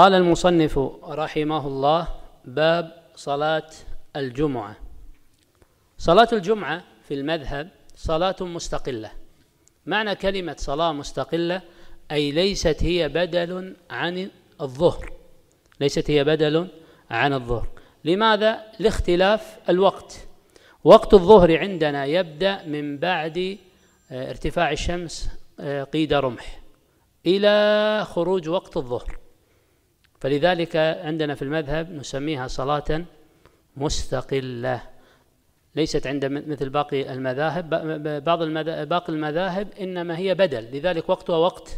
قال المصنف رحمه الله باب صلاة الجمعة صلاة الجمعة في المذهب صلاة مستقلة معنى كلمة صلاة مستقلة أي ليست هي بدل عن الظهر ليست هي بدل عن الظهر لماذا؟ لاختلاف الوقت وقت الظهر عندنا يبدأ من بعد آه، ارتفاع الشمس آه، قيد رمح إلى خروج وقت الظهر فلذلك عندنا في المذهب نسميها صلاة مستقلة ليست عند مثل باقي المذاهب بعض المذاهب باقي المذاهب إنما هي بدل لذلك وقتها وقت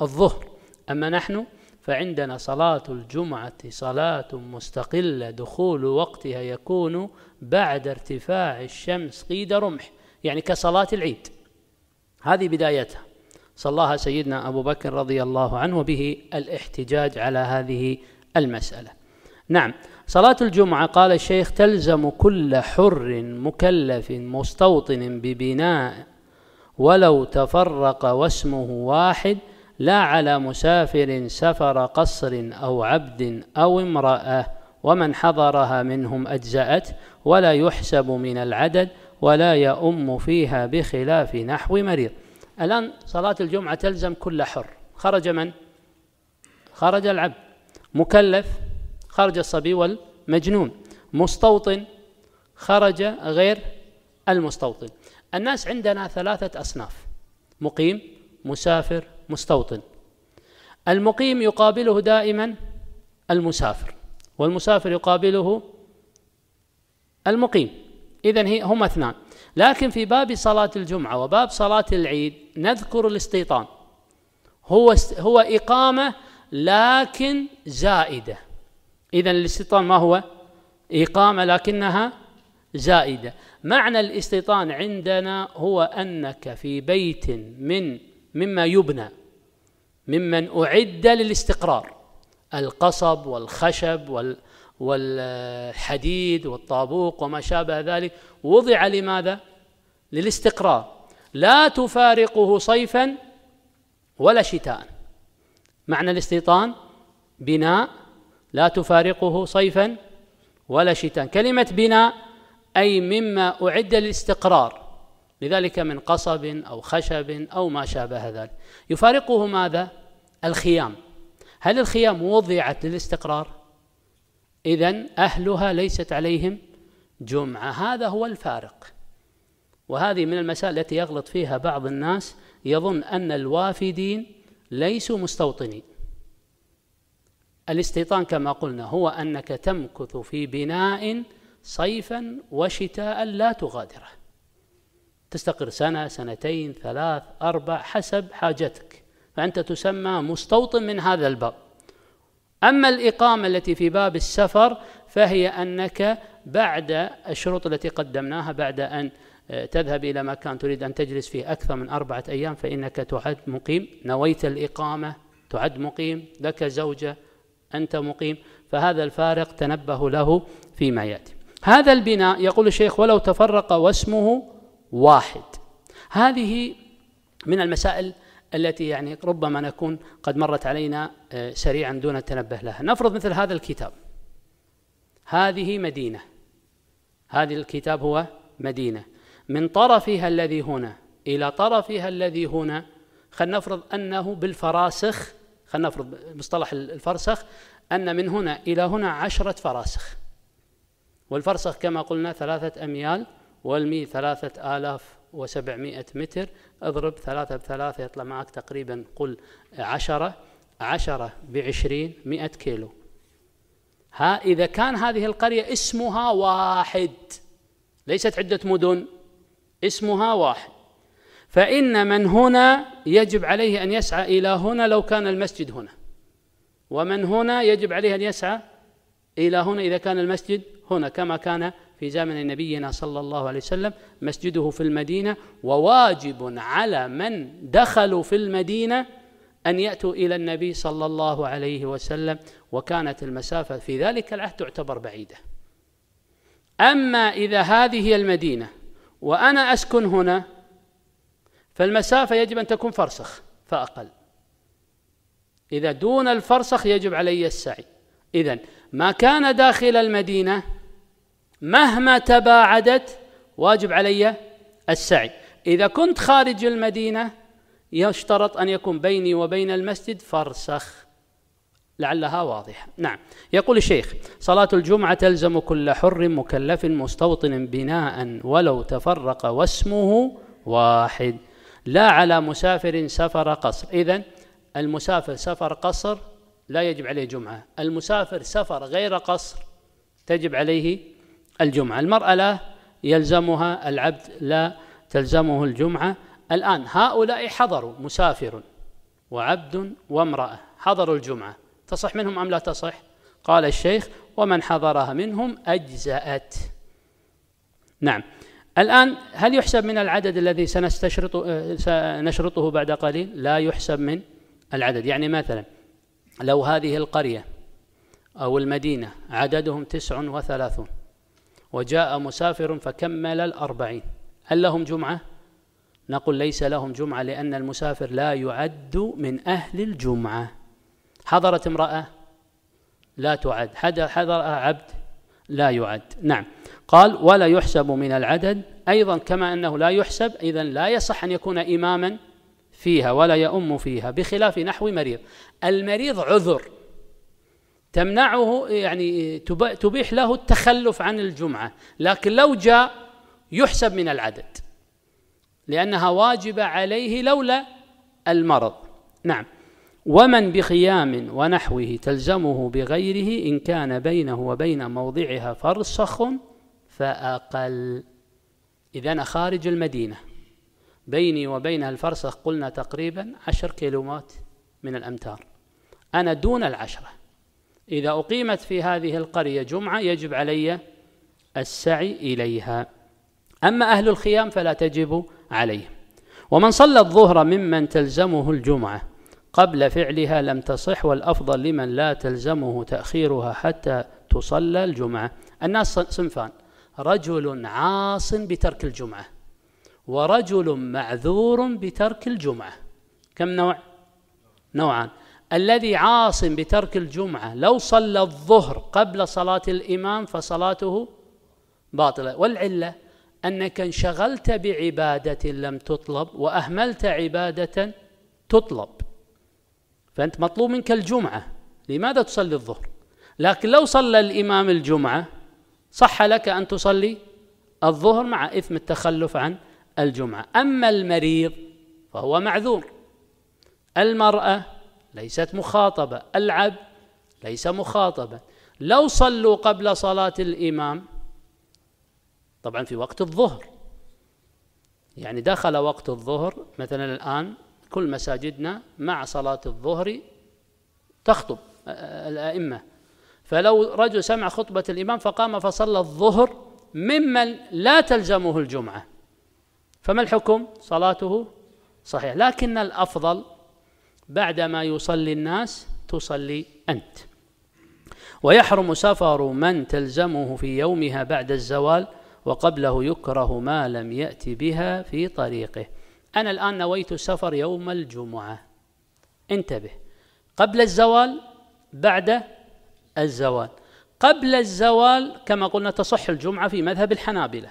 الظهر أما نحن فعندنا صلاة الجمعة صلاة مستقلة دخول وقتها يكون بعد ارتفاع الشمس قيد رمح يعني كصلاة العيد هذه بدايتها صلاها سيدنا أبو بكر رضي الله عنه به الاحتجاج على هذه المسألة نعم صلاة الجمعة قال الشيخ تلزم كل حر مكلف مستوطن ببناء ولو تفرق واسمه واحد لا على مسافر سفر قصر أو عبد أو امرأة ومن حضرها منهم أجزأت ولا يحسب من العدد ولا يؤم فيها بخلاف نحو مريض الآن صلاة الجمعة تلزم كل حر خرج من؟ خرج العبد مكلف خرج الصبي والمجنون مستوطن خرج غير المستوطن الناس عندنا ثلاثة أصناف مقيم مسافر مستوطن المقيم يقابله دائما المسافر والمسافر يقابله المقيم إذا هما اثنان لكن في باب صلاة الجمعة وباب صلاة العيد نذكر الاستيطان هو هو إقامة لكن زائدة إذا الاستيطان ما هو؟ إقامة لكنها زائدة معنى الاستيطان عندنا هو أنك في بيت من مما يبنى ممن أعد للاستقرار القصب والخشب وال والحديد والطابوق وما شابه ذلك وضع لماذا؟ للاستقرار لا تفارقه صيفا ولا شتاء معنى الاستيطان بناء لا تفارقه صيفا ولا شتاء كلمة بناء أي مما أعد للاستقرار لذلك من قصب أو خشب أو ما شابه ذلك يفارقه ماذا؟ الخيام هل الخيام وضعت للاستقرار؟ إذا أهلها ليست عليهم جمعة هذا هو الفارق وهذه من المسائل التي يغلط فيها بعض الناس يظن أن الوافدين ليسوا مستوطنين الاستيطان كما قلنا هو أنك تمكث في بناء صيفا وشتاء لا تغادره تستقر سنة سنتين ثلاث أربع حسب حاجتك فأنت تسمى مستوطن من هذا الباب أما الإقامة التي في باب السفر فهي أنك بعد الشروط التي قدمناها بعد أن آه، تذهب إلى مكان تريد أن تجلس فيه أكثر من أربعة أيام فإنك تعد مقيم نويت الإقامة تعد مقيم لك زوجة أنت مقيم فهذا الفارق تنبه له فيما يأتي هذا البناء يقول الشيخ ولو تفرق واسمه واحد هذه من المسائل التي يعني ربما نكون قد مرت علينا آه، سريعا دون التنبه لها نفرض مثل هذا الكتاب هذه مدينة هذا الكتاب هو مدينة من طرفها الذي هنا إلى طرفها الذي هنا خل نفرض أنه بالفراسخ خل نفرض مصطلح الفرسخ أن من هنا إلى هنا عشرة فراسخ والفرسخ كما قلنا ثلاثة أميال والمي ثلاثة آلاف و700 متر اضرب ثلاثة بثلاثة يطلع معك تقريبا قل عشرة عشرة بعشرين مئة كيلو ها إذا كان هذه القرية اسمها واحد ليست عدة مدن اسمها واحد فإن من هنا يجب عليه أن يسعى إلى هنا لو كان المسجد هنا ومن هنا يجب عليه أن يسعى إلى هنا إذا كان المسجد هنا كما كان في زمن نبينا صلى الله عليه وسلم مسجده في المدينة وواجب على من دخلوا في المدينة أن يأتوا إلى النبي صلى الله عليه وسلم وكانت المسافة في ذلك العهد تعتبر بعيدة أما إذا هذه هي المدينة وأنا أسكن هنا فالمسافة يجب أن تكون فرسخ فأقل إذا دون الفرسخ يجب علي السعي إذا ما كان داخل المدينة مهما تباعدت واجب علي السعي إذا كنت خارج المدينة يشترط أن يكون بيني وبين المسجد فرسخ لعلها واضحة نعم يقول الشيخ صلاة الجمعة تلزم كل حر مكلف مستوطن بناء ولو تفرق واسمه واحد لا على مسافر سفر قصر إذا المسافر سفر قصر لا يجب عليه جمعة المسافر سفر غير قصر تجب عليه الجمعة المرأة لا يلزمها العبد لا تلزمه الجمعة الآن هؤلاء حضروا مسافر وعبد وامرأة حضروا الجمعة تصح منهم أم لا تصح قال الشيخ ومن حضرها منهم أجزأت نعم الآن هل يحسب من العدد الذي سنستشرط سنشرطه بعد قليل لا يحسب من العدد يعني مثلا لو هذه القرية أو المدينة عددهم تسع وثلاثون وجاء مسافر فكمل الأربعين هل لهم جمعة؟ نقول ليس لهم جمعة لأن المسافر لا يعد من أهل الجمعة حضرت امرأة لا تعد حضر عبد لا يعد نعم قال ولا يحسب من العدد أيضا كما أنه لا يحسب إذا لا يصح أن يكون إماما فيها ولا يؤم فيها بخلاف نحو مريض المريض عذر تمنعه يعني تبيح له التخلف عن الجمعة لكن لو جاء يحسب من العدد لأنها واجبة عليه لولا المرض نعم ومن بخيام ونحوه تلزمه بغيره إن كان بينه وبين موضعها فرسخ فأقل إذا خارج المدينة بيني وبينها الفرسخ قلنا تقريبا عشر كيلومات من الأمتار أنا دون العشره إذا أقيمت في هذه القرية جمعة يجب علي السعي إليها أما أهل الخيام فلا تجب عليهم ومن صلى الظهر ممن تلزمه الجمعة قبل فعلها لم تصح والأفضل لمن لا تلزمه تأخيرها حتى تصلى الجمعة الناس صنفان رجل عاص بترك الجمعة ورجل معذور بترك الجمعة كم نوع؟ نوعان الذي عاصم بترك الجمعة لو صلى الظهر قبل صلاة الإمام فصلاته باطلة والعلة أنك انشغلت بعبادة لم تطلب وأهملت عبادة تطلب فأنت مطلوب منك الجمعة لماذا تصلي الظهر لكن لو صلى الإمام الجمعة صح لك أن تصلي الظهر مع إثم التخلف عن الجمعة أما المريض فهو معذور المرأة ليست مخاطبة العب ليس مخاطبا لو صلوا قبل صلاة الإمام طبعا في وقت الظهر يعني دخل وقت الظهر مثلا الآن كل مساجدنا مع صلاة الظهر تخطب آه، آه، الأئمة فلو رجل سمع خطبة الإمام فقام فصلى الظهر ممن لا تلزمه الجمعة فما الحكم؟ صلاته صحيح لكن الأفضل بعدما يصلي الناس تصلي أنت ويحرم سفر من تلزمه في يومها بعد الزوال وقبله يكره ما لم يأتي بها في طريقه أنا الآن نويت السفر يوم الجمعة انتبه قبل الزوال بعد الزوال قبل الزوال كما قلنا تصح الجمعة في مذهب الحنابلة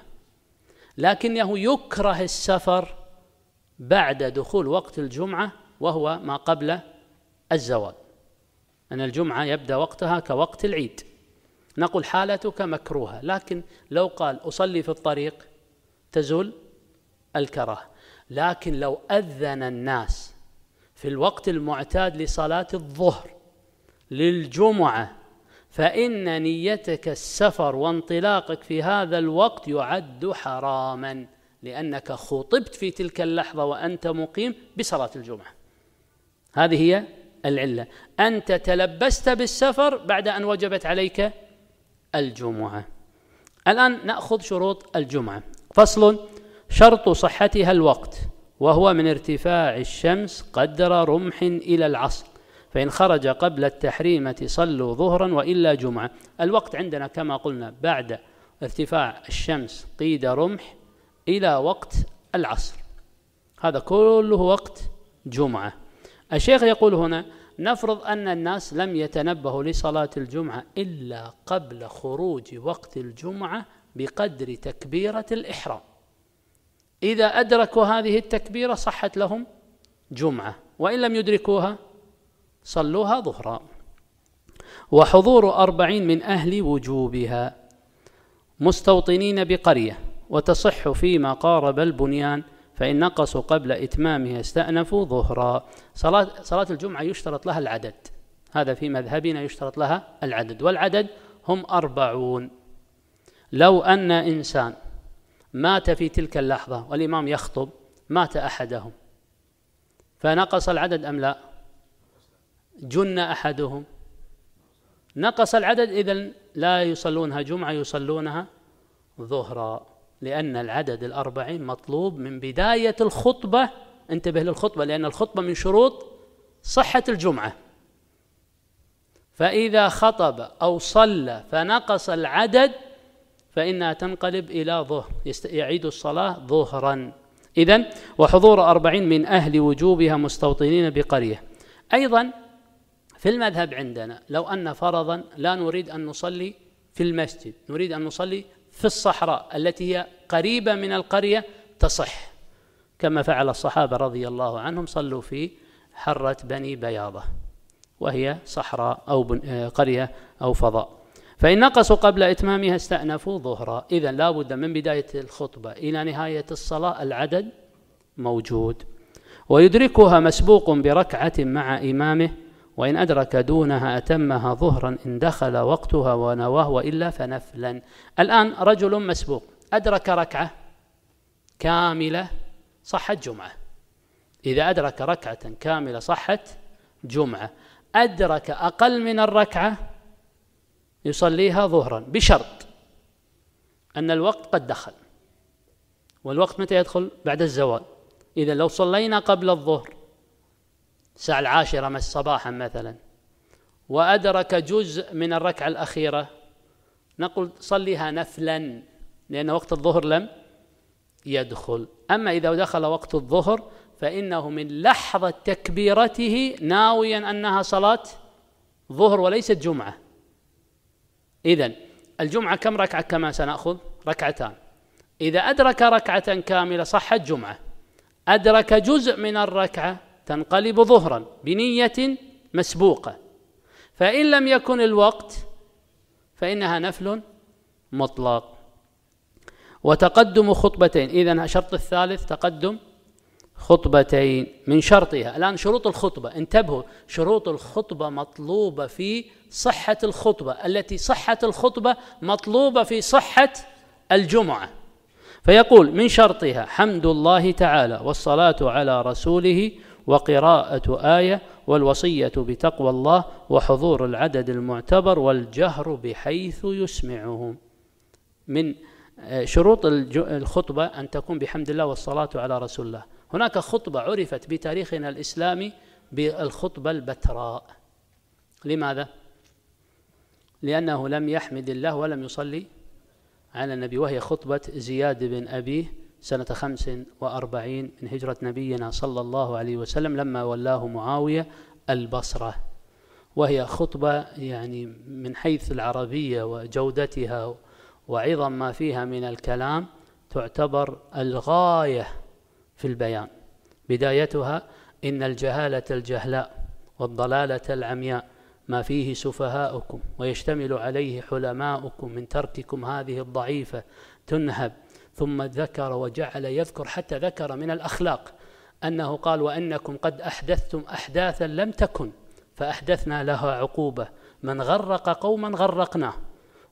لكنه يكره السفر بعد دخول وقت الجمعة وهو ما قبل الزوال أن الجمعة يبدأ وقتها كوقت العيد نقول حالتك مكروهة لكن لو قال أصلي في الطريق تزول الكراهة لكن لو أذن الناس في الوقت المعتاد لصلاة الظهر للجمعة فإن نيتك السفر وانطلاقك في هذا الوقت يعد حراما لأنك خطبت في تلك اللحظة وأنت مقيم بصلاة الجمعة هذه هي العلة أنت تلبست بالسفر بعد أن وجبت عليك الجمعة الآن نأخذ شروط الجمعة فصل شرط صحتها الوقت وهو من ارتفاع الشمس قدر رمح إلى العصر فإن خرج قبل التحريمة صلوا ظهرا وإلا جمعة الوقت عندنا كما قلنا بعد ارتفاع الشمس قيد رمح إلى وقت العصر هذا كله وقت جمعة الشيخ يقول هنا نفرض أن الناس لم يتنبهوا لصلاة الجمعة إلا قبل خروج وقت الجمعة بقدر تكبيرة الإحرام إذا أدركوا هذه التكبيرة صحت لهم جمعة وإن لم يدركوها صلوها ظهرا وحضور أربعين من أهل وجوبها مستوطنين بقرية وتصح فيما قارب البنيان فإن نقصوا قبل إتمامها استأنفوا ظهرا صلاة, صلاة الجمعة يشترط لها العدد هذا في مذهبنا يشترط لها العدد والعدد هم أربعون لو أن إنسان مات في تلك اللحظة والإمام يخطب مات أحدهم فنقص العدد أم لا جن أحدهم نقص العدد إذن لا يصلونها جمعة يصلونها ظهرا لأن العدد الأربعين مطلوب من بداية الخطبة انتبه للخطبة لأن الخطبة من شروط صحة الجمعة فإذا خطب أو صلى فنقص العدد فإنها تنقلب إلى ظهر يعيد الصلاة ظهرا إذا وحضور أربعين من أهل وجوبها مستوطنين بقرية أيضا في المذهب عندنا لو أن فرضا لا نريد أن نصلي في المسجد نريد أن نصلي في الصحراء التي هي قريبة من القرية تصح كما فعل الصحابة رضي الله عنهم صلوا في حرة بني بياضة وهي صحراء أو آه، قرية أو فضاء فإن نقصوا قبل إتمامها استأنفوا ظهرا إذا لا بد من بداية الخطبة إلى نهاية الصلاة العدد موجود ويدركها مسبوق بركعة مع إمامه وإن أدرك دونها أتمها ظهرا إن دخل وقتها ونواه وإلا فنفلا الآن رجل مسبوق أدرك ركعة كاملة صحت جمعة إذا أدرك ركعة كاملة صحت جمعة أدرك أقل من الركعة يصليها ظهرا بشرط أن الوقت قد دخل والوقت متى يدخل؟ بعد الزوال إذا لو صلينا قبل الظهر الساعة العاشرة صباحا مثلا وأدرك جزء من الركعة الأخيرة نقول صليها نفلا لأن وقت الظهر لم يدخل أما إذا دخل وقت الظهر فإنه من لحظة تكبيرته ناويا أنها صلاة ظهر وليست جمعة إذا الجمعة كم ركعة كما سنأخذ ركعتان إذا أدرك ركعة كاملة صحت جمعة أدرك جزء من الركعة تنقلب ظهرا بنية مسبوقة فإن لم يكن الوقت فإنها نفل مطلق وتقدم خطبتين إذا الشرط الثالث تقدم خطبتين من شرطها الآن شروط الخطبة انتبهوا شروط الخطبة مطلوبة في صحة الخطبة التي صحة الخطبة مطلوبة في صحة الجمعة فيقول من شرطها حمد الله تعالى والصلاة على رسوله وقراءة آية والوصية بتقوى الله وحضور العدد المعتبر والجهر بحيث يسمعه من آه، شروط الخطبة أن تكون بحمد الله والصلاة على رسول الله هناك خطبة عرفت بتاريخنا الإسلامي بالخطبة البتراء لماذا؟ لأنه لم يحمد الله ولم يصلي على النبي وهي خطبة زياد بن أبيه سنة خمس وأربعين من هجرة نبينا صلى الله عليه وسلم لما ولاه معاوية البصرة وهي خطبة يعني من حيث العربية وجودتها وعظم ما فيها من الكلام تعتبر الغاية في البيان بدايتها إن الجهالة الجهلاء والضلالة العمياء ما فيه سفهاؤكم ويشتمل عليه حلماؤكم من ترككم هذه الضعيفة تنهب ثم ذكر وجعل يذكر حتى ذكر من الأخلاق أنه قال وأنكم قد أحدثتم أحداثا لم تكن فأحدثنا لها عقوبة من غرق قوما غرقناه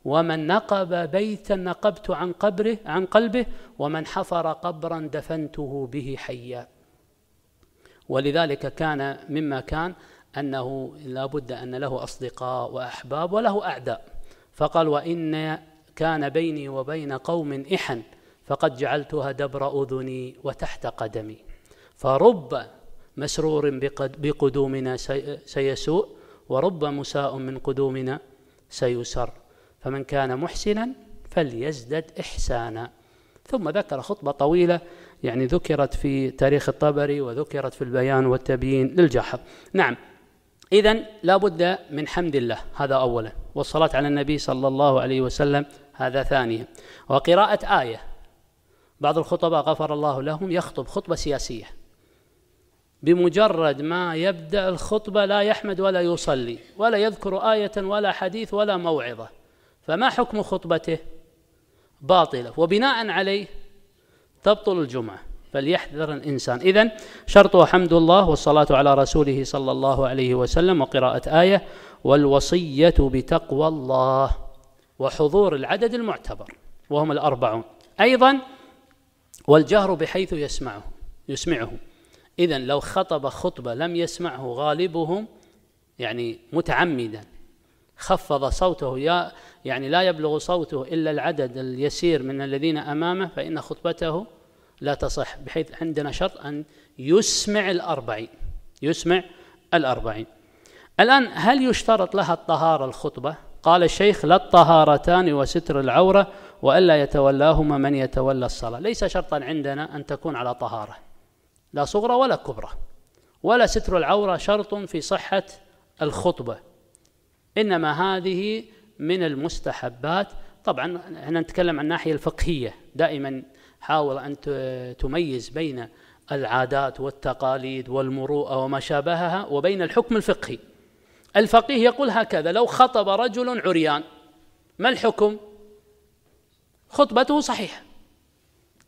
ومن نقب بيتا نقبت عن قبره عن قلبه ومن حفر قبرا دفنته به حيا ولذلك كان مما كان أنه لابد أن له أصدقاء وأحباب وله أعداء فقال وإن كان بيني وبين قوم إحن فقد جعلتها دبر أذني وتحت قدمي فرب مسرور بقدومنا سيسوء ورب مساء من قدومنا سيسر فمن كان محسنا فليزدد إحسانا ثم ذكر خطبة طويلة يعني ذكرت في تاريخ الطبري وذكرت في البيان والتبيين للجحر نعم إذا لا بد من حمد الله هذا أولا والصلاة على النبي صلى الله عليه وسلم هذا ثانيا وقراءة آية بعض الخطباء غفر الله لهم يخطب خطبة سياسية بمجرد ما يبدأ الخطبة لا يحمد ولا يصلي ولا يذكر آية ولا حديث ولا موعظة فما حكم خطبته باطلة وبناء عليه تبطل الجمعة فليحذر الإنسان إذا شرطه حمد الله والصلاة على رسوله صلى الله عليه وسلم وقراءة آية والوصية بتقوى الله وحضور العدد المعتبر وهم الأربعون أيضا والجهر بحيث يسمعه يسمعه إذا لو خطب خطبة لم يسمعه غالبهم يعني متعمدا خفض صوته يا يعني لا يبلغ صوته إلا العدد اليسير من الذين أمامه فإن خطبته لا تصح بحيث عندنا شرط أن يسمع الأربعين يسمع الأربعين الآن هل يشترط لها الطهارة الخطبة؟ قال الشيخ لا الطهارتان وستر العورة وألا يتولاهما من يتولى الصلاة ليس شرطا عندنا أن تكون على طهارة لا صغرى ولا كبرى ولا ستر العورة شرط في صحة الخطبة إنما هذه من المستحبات طبعا احنا نتكلم عن الناحية الفقهية دائما حاول أن تميز بين العادات والتقاليد والمروءة وما شابهها وبين الحكم الفقهي الفقيه يقول هكذا لو خطب رجل عريان ما الحكم خطبته صحيحة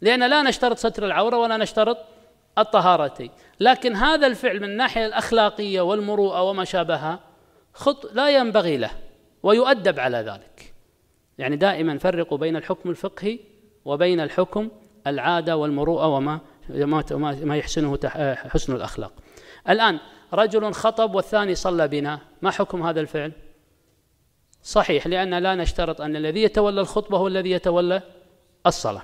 لأن لا نشترط ستر العورة ولا نشترط الطهارة لكن هذا الفعل من الناحية الأخلاقية والمروءة وما شابهها خط لا ينبغي له ويؤدب على ذلك يعني دائما فرقوا بين الحكم الفقهي وبين الحكم العادة والمروءة وما ما يحسنه حسن الأخلاق الآن رجل خطب والثاني صلى بنا ما حكم هذا الفعل؟ صحيح لأن لا نشترط أن الذي يتولى الخطبة هو الذي يتولى الصلاة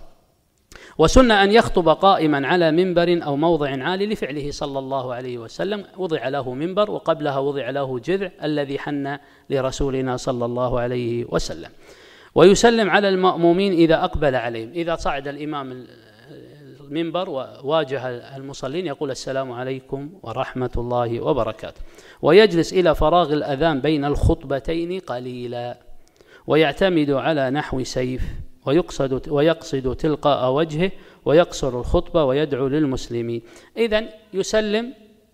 وسن أن يخطب قائما على منبر أو موضع عالي لفعله صلى الله عليه وسلم وضع له منبر وقبلها وضع له جذع الذي حن لرسولنا صلى الله عليه وسلم ويسلم على المأمومين إذا أقبل عليهم إذا صعد الإمام المنبر وواجه المصلين يقول السلام عليكم ورحمة الله وبركاته ويجلس إلى فراغ الأذان بين الخطبتين قليلا ويعتمد على نحو سيف ويقصد, ويقصد تلقاء وجهه ويقصر الخطبة ويدعو للمسلمين إذا يسلم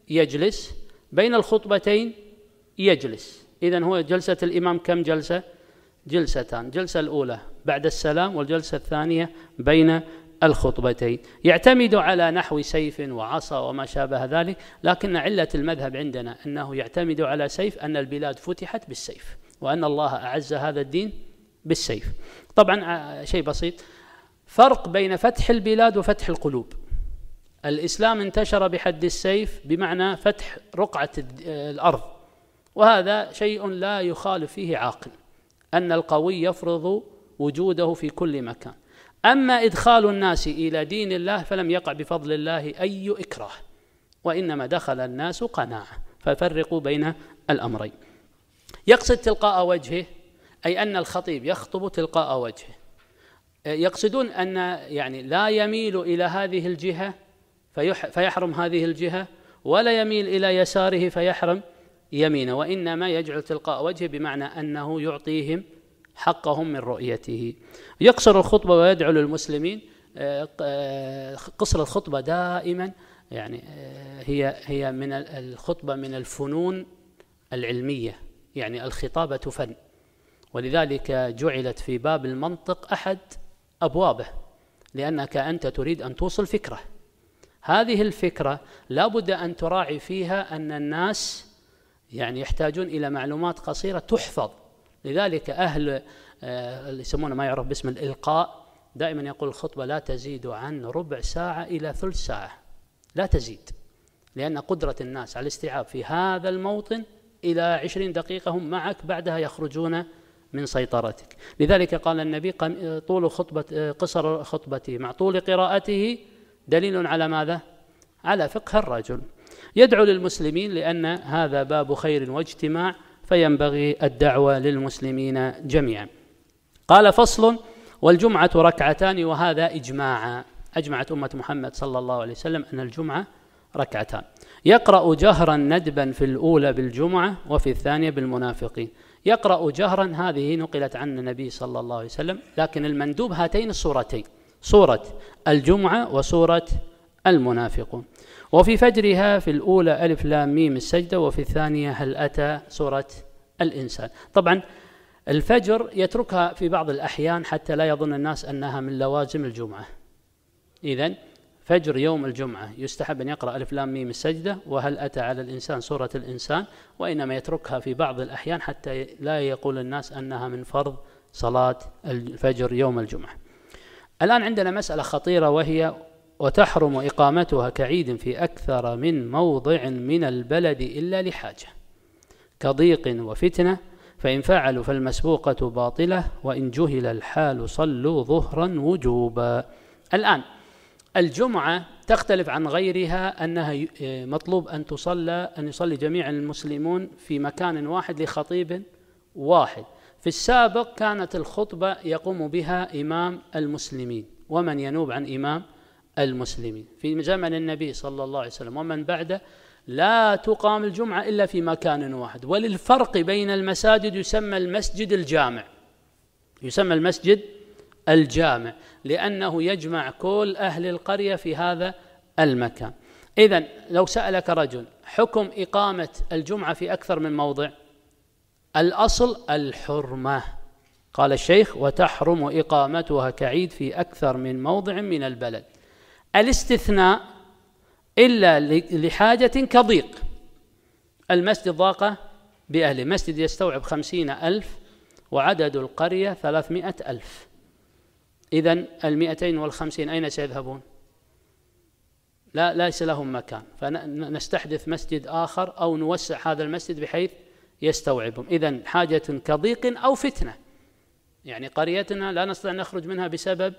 يجلس بين الخطبتين يجلس إذا هو جلسة الإمام كم جلسة؟ جلستان الجلسة الأولى بعد السلام والجلسة الثانية بين الخطبتين يعتمد على نحو سيف وعصا وما شابه ذلك لكن علة المذهب عندنا أنه يعتمد على سيف أن البلاد فتحت بالسيف وأن الله أعز هذا الدين بالسيف طبعا آه، شيء بسيط فرق بين فتح البلاد وفتح القلوب الإسلام انتشر بحد السيف بمعنى فتح رقعة آه، الأرض وهذا شيء لا يخالف فيه عاقل أن القوي يفرض وجوده في كل مكان أما إدخال الناس إلى دين الله فلم يقع بفضل الله أي إكراه وإنما دخل الناس قناعة ففرقوا بين الأمرين يقصد تلقاء وجهه أي أن الخطيب يخطب تلقاء وجهه يقصدون أن يعني لا يميل إلى هذه الجهة فيحرم هذه الجهة ولا يميل إلى يساره فيحرم يمينه وإنما يجعل تلقاء وجهه بمعنى أنه يعطيهم حقهم من رؤيته يقصر الخطبة ويدعو للمسلمين آه، آه، قصر الخطبة دائما يعني آه، هي هي من الخطبة من الفنون العلمية يعني الخطابة فن ولذلك جعلت في باب المنطق أحد أبوابه لأنك أنت تريد أن توصل فكرة هذه الفكرة لابد أن تراعي فيها أن الناس يعني يحتاجون إلى معلومات قصيرة تحفظ لذلك أهل آه، اللي يسمونه ما يعرف باسم الإلقاء دائما يقول الخطبة لا تزيد عن ربع ساعة إلى ثلث ساعة لا تزيد لأن قدرة الناس على الاستيعاب في هذا الموطن إلى عشرين دقيقة هم معك بعدها يخرجون من سيطرتك لذلك قال النبي طول خطبة آه، قصر خطبته مع طول قراءته دليل على ماذا؟ على فقه الرجل يدعو للمسلمين لأن هذا باب خير واجتماع فينبغي الدعوة للمسلمين جميعا قال فصل والجمعة ركعتان وهذا إجماعا أجمعت أمة محمد صلى الله عليه وسلم أن الجمعة ركعتان يقرأ جهرا ندبا في الأولى بالجمعة وفي الثانية بالمنافقين يقرأ جهرا هذه نقلت عن النبي صلى الله عليه وسلم لكن المندوب هاتين الصورتين صورة الجمعة وصورة المنافقون وفي فجرها في الأولى ألف لام ميم السجدة وفي الثانية هل أتى سورة الإنسان طبعا الفجر يتركها في بعض الأحيان حتى لا يظن الناس أنها من لوازم الجمعة إذا فجر يوم الجمعة يستحب أن يقرأ ألف لام ميم السجدة وهل أتى على الإنسان سورة الإنسان وإنما يتركها في بعض الأحيان حتى لا يقول الناس أنها من فرض صلاة الفجر يوم الجمعة الآن عندنا مسألة خطيرة وهي وتحرم إقامتها كعيد في أكثر من موضع من البلد إلا لحاجة كضيق وفتنة فإن فعلوا فالمسبوقة باطلة وإن جهل الحال صلوا ظهرا وجوبا الآن الجمعة تختلف عن غيرها أنها آه، مطلوب أن تصلى أن يصلي جميع المسلمون في مكان واحد لخطيب واحد في السابق كانت الخطبة يقوم بها إمام المسلمين ومن ينوب عن إمام المسلمين في زمن النبي صلى الله عليه وسلم ومن بعده لا تقام الجمعة إلا في مكان واحد وللفرق بين المساجد يسمى المسجد الجامع يسمى المسجد الجامع لأنه يجمع كل أهل القرية في هذا المكان إذا لو سألك رجل حكم إقامة الجمعة في أكثر من موضع الأصل الحرمة قال الشيخ وتحرم إقامتها كعيد في أكثر من موضع من البلد الاستثناء إلا لحاجة كضيق المسجد ضاق بأهله مسجد يستوعب خمسين ألف وعدد القرية ثلاثمائة ألف إذا المئتين والخمسين أين سيذهبون لا ليس لهم مكان فنستحدث مسجد آخر أو نوسع هذا المسجد بحيث يستوعبهم إذا حاجة كضيق أو فتنة يعني قريتنا لا نستطيع أن نخرج منها بسبب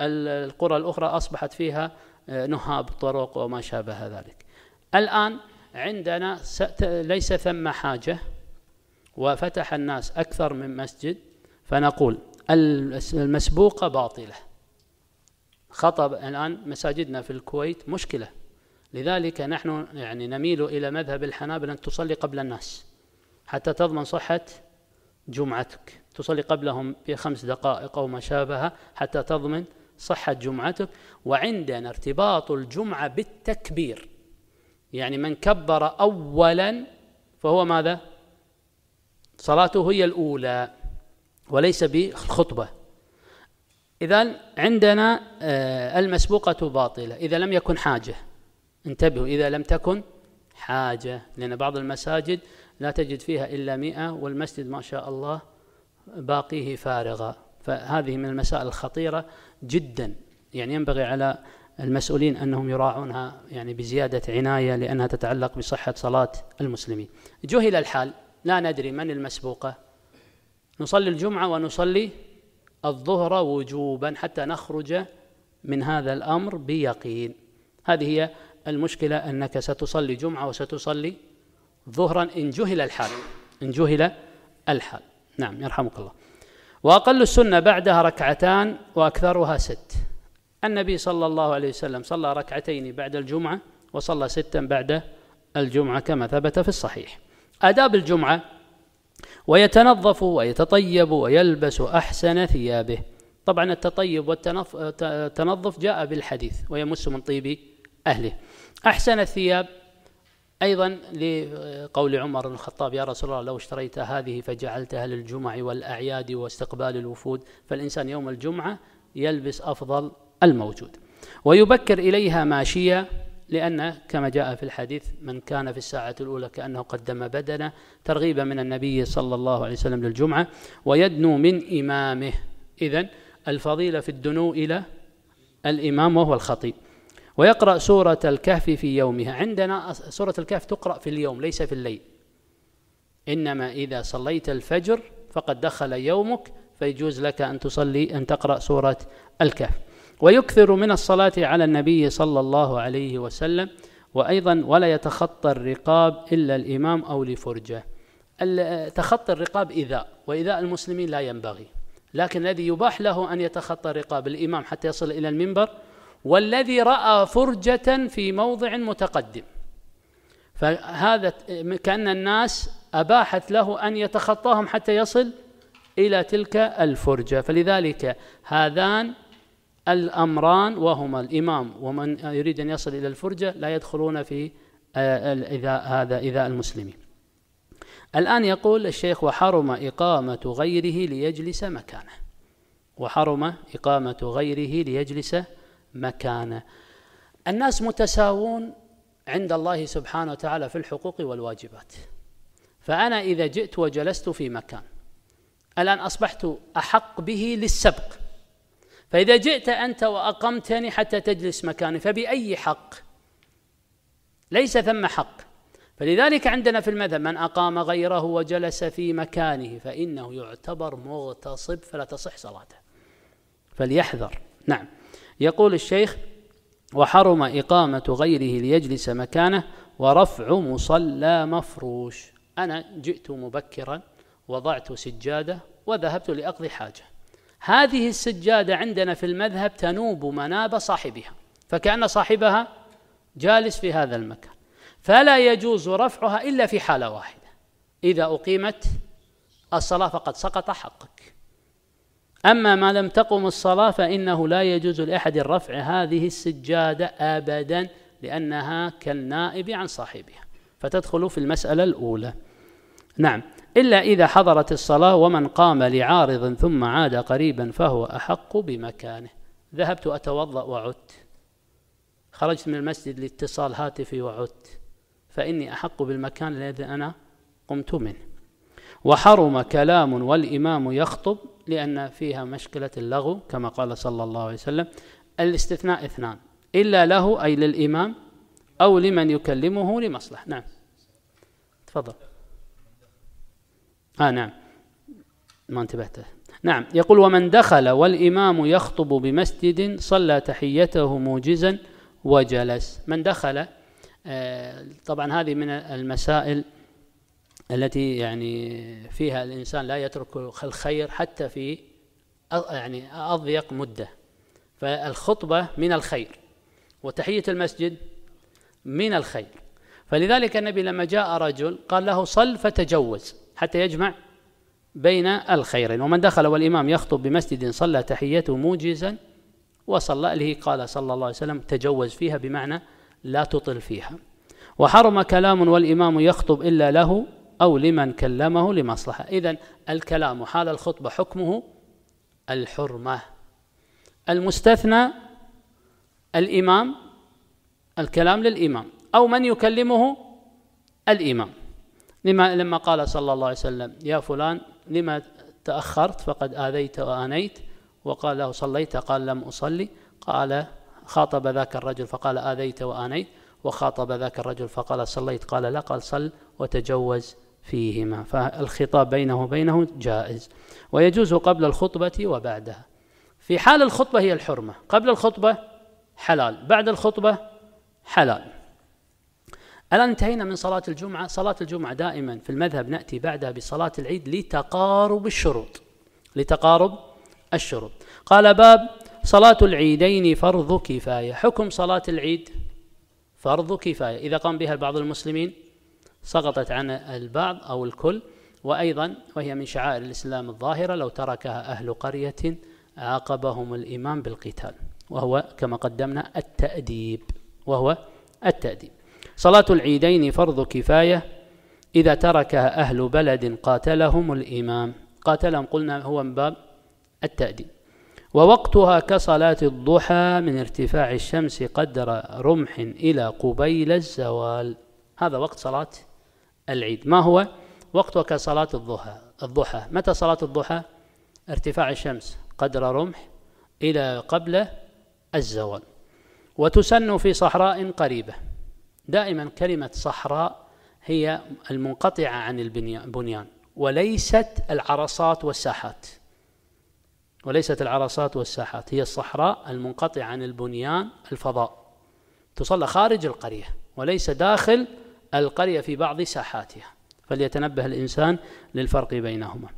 القرى الأخرى أصبحت فيها آه، نهاب طرق وما شابه ذلك الآن عندنا ليس ثم حاجة وفتح الناس أكثر من مسجد فنقول المسبوقة باطلة خطب الآن مساجدنا في الكويت مشكلة لذلك نحن يعني نميل إلى مذهب الحنابلة أن تصلي قبل الناس حتى تضمن صحة جمعتك تصلي قبلهم بخمس دقائق أو ما شابه حتى تضمن صحة جمعتك وعندنا ارتباط الجمعة بالتكبير يعني من كبر أولا فهو ماذا صلاته هي الأولى وليس بالخطبة إذا عندنا آه، المسبوقة باطلة إذا لم يكن حاجة انتبهوا إذا لم تكن حاجة لأن بعض المساجد لا تجد فيها إلا مئة والمسجد ما شاء الله باقيه فارغا فهذه من المسائل الخطيرة جدا يعني ينبغي على المسؤولين أنهم يراعونها يعني بزيادة عناية لأنها تتعلق بصحة صلاة المسلمين جهل الحال لا ندري من المسبوقة نصلي الجمعة ونصلي الظهر وجوبا حتى نخرج من هذا الأمر بيقين هذه هي المشكلة أنك ستصلي جمعة وستصلي ظهرا إن جهل الحال إن جهل الحال نعم يرحمك الله وأقل السنة بعدها ركعتان وأكثرها ست النبي صلى الله عليه وسلم صلى ركعتين بعد الجمعة وصلى ستا بعد الجمعة كما ثبت في الصحيح آداب الجمعة ويتنظف ويتطيب ويلبس أحسن ثيابه طبعا التطيب والتنظف جاء بالحديث ويمس من طيب أهله أحسن الثياب أيضا لقول عمر بن الخطاب يا رسول الله لو اشتريت هذه فجعلتها للجمع والأعياد واستقبال الوفود فالإنسان يوم الجمعة يلبس أفضل الموجود ويبكر إليها ماشية لأن كما جاء في الحديث من كان في الساعة الأولى كأنه قدم بدنه ترغيبا من النبي صلى الله عليه وسلم للجمعة ويدنو من إمامه إذا الفضيلة في الدنو إلى الإمام وهو الخطيب ويقرأ سورة الكهف في يومها عندنا سورة الكهف تقرأ في اليوم ليس في الليل إنما إذا صليت الفجر فقد دخل يومك فيجوز لك أن تصلي أن تقرأ سورة الكهف ويكثر من الصلاة على النبي صلى الله عليه وسلم وأيضا ولا يتخطى الرقاب إلا الإمام أو لفرجة تخطي الرقاب إيذاء وإيذاء المسلمين لا ينبغي لكن الذي يباح له أن يتخطى رقاب الإمام حتى يصل إلى المنبر والذي رأى فرجة في موضع متقدم فهذا كأن الناس أباحت له أن يتخطاهم حتى يصل إلى تلك الفرجة فلذلك هذان الأمران وهما الإمام ومن يريد أن يصل إلى الفرجة لا يدخلون في آه، إذا هذا إذا المسلمين الآن يقول الشيخ وحرم إقامة غيره ليجلس مكانه وحرم إقامة غيره ليجلس مكانه مكانه الناس متساوون عند الله سبحانه وتعالى في الحقوق والواجبات فأنا إذا جئت وجلست في مكان الآن أصبحت أحق به للسبق فإذا جئت أنت وأقمتني حتى تجلس مكاني فبأي حق؟ ليس ثم حق فلذلك عندنا في المذهب من أقام غيره وجلس في مكانه فإنه يعتبر مغتصب فلا تصح صلاته فليحذر نعم يقول الشيخ وحرم إقامة غيره ليجلس مكانه ورفع مصلى مفروش أنا جئت مبكرا وضعت سجادة وذهبت لأقضي حاجة هذه السجادة عندنا في المذهب تنوب مناب صاحبها فكأن صاحبها جالس في هذا المكان فلا يجوز رفعها إلا في حالة واحدة إذا أقيمت الصلاة فقد سقط حقك أما ما لم تقم الصلاة فإنه لا يجوز لأحد رفع هذه السجادة أبدا لأنها كالنائب عن صاحبها فتدخل في المسألة الأولى نعم إلا إذا حضرت الصلاة ومن قام لعارض ثم عاد قريبا فهو أحق بمكانه ذهبت أتوضأ وعدت خرجت من المسجد لاتصال هاتفي وعدت فإني أحق بالمكان الذي أنا قمت منه وحرم كلام والإمام يخطب لأن فيها مشكلة اللغو كما قال صلى الله عليه وسلم الاستثناء اثنان إلا له أي للإمام أو لمن يكلمه لمصلحة نعم تفضل آه نعم ما انتبهت نعم يقول ومن دخل والإمام يخطب بمسجد صلى تحيته موجزا وجلس من دخل آه طبعا هذه من المسائل التي يعني فيها الإنسان لا يترك الخير حتى في يعني أضيق مدة فالخطبة من الخير وتحية المسجد من الخير فلذلك النبي لما جاء رجل قال له صل فتجوز حتى يجمع بين الخيرين ومن دخل والإمام يخطب بمسجد صلى تحيته موجزا وصلى له قال صلى الله عليه وسلم تجوز فيها بمعنى لا تطل فيها وحرم كلام والإمام يخطب إلا له أو لمن كلمه لمصلحة إذا الكلام حال الخطبة حكمه الحرمة المستثنى الإمام الكلام للإمام أو من يكلمه الإمام لما لما قال صلى الله عليه وسلم يا فلان لما تأخرت فقد آذيت وآنيت وقال له صليت قال لم أصلي قال خاطب ذاك الرجل فقال آذيت وآنيت وخاطب ذاك الرجل فقال صليت قال لا قال صل وتجوز فيهما فالخطاب بينه وبينه جائز ويجوز قبل الخطبة وبعدها في حال الخطبة هي الحرمة قبل الخطبة حلال بعد الخطبة حلال الآن انتهينا من صلاة الجمعة صلاة الجمعة دائما في المذهب نأتي بعدها بصلاة العيد لتقارب الشروط لتقارب الشروط قال باب صلاة العيدين فرض كفاية حكم صلاة العيد فرض كفاية إذا قام بها بعض المسلمين سقطت عن البعض أو الكل وأيضا وهي من شعائر الإسلام الظاهرة لو تركها أهل قرية عاقبهم الإمام بالقتال وهو كما قدمنا التأديب وهو التأديب صلاة العيدين فرض كفاية إذا تركها أهل بلد قاتلهم الإمام قاتلهم قلنا هو من باب التأديب ووقتها كصلاة الضحى من ارتفاع الشمس قدر رمح إلى قبيل الزوال هذا وقت صلاة العيد ما هو وقتها كصلاة الضحى الضحى متى صلاة الضحى ارتفاع الشمس قدر رمح إلى قبل الزوال وتسن في صحراء قريبة دائما كلمة صحراء هي المنقطعة عن البنيان وليست العرصات والساحات وليست العرصات والساحات هي الصحراء المنقطعة عن البنيان الفضاء تصلى خارج القرية وليس داخل القرية في بعض ساحاتها فليتنبه الإنسان للفرق بينهما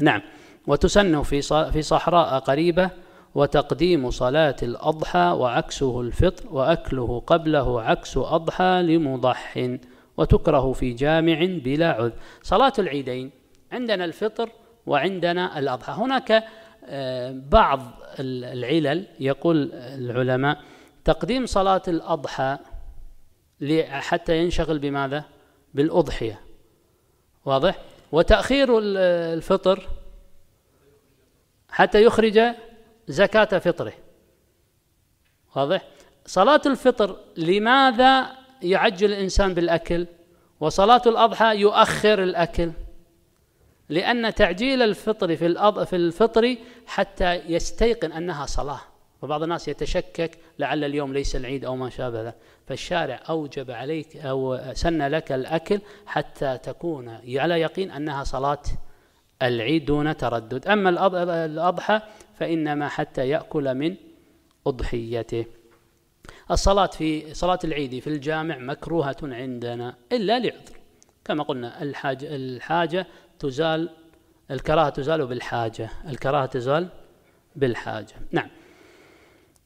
نعم وتسن في في صحراء قريبة وتقديم صلاة الأضحى وعكسه الفطر وأكله قبله عكس أضحى لمضح وتكره في جامع بلا عذر صلاة العيدين عندنا الفطر وعندنا الأضحى هناك آه، بعض العلل يقول العلماء تقديم صلاة الأضحى حتى ينشغل بماذا بالأضحية واضح وتأخير الفطر حتى يخرج زكاة فطره واضح صلاة الفطر لماذا يعجل الإنسان بالأكل وصلاة الأضحى يؤخر الأكل لأن تعجيل الفطر في في الفطر حتى يستيقن أنها صلاة فبعض الناس يتشكك لعل اليوم ليس العيد أو ما شابه ذلك فالشارع أوجب عليك أو سن لك الأكل حتى تكون على يقين أنها صلاة العيد دون تردد أما الأضحى فإنما حتى يأكل من أضحيته الصلاة في صلاة العيد في الجامع مكروهة عندنا إلا لعذر كما قلنا الحاجة, الحاجة تزال الكراهة تزال بالحاجة الكراهة تزال بالحاجة نعم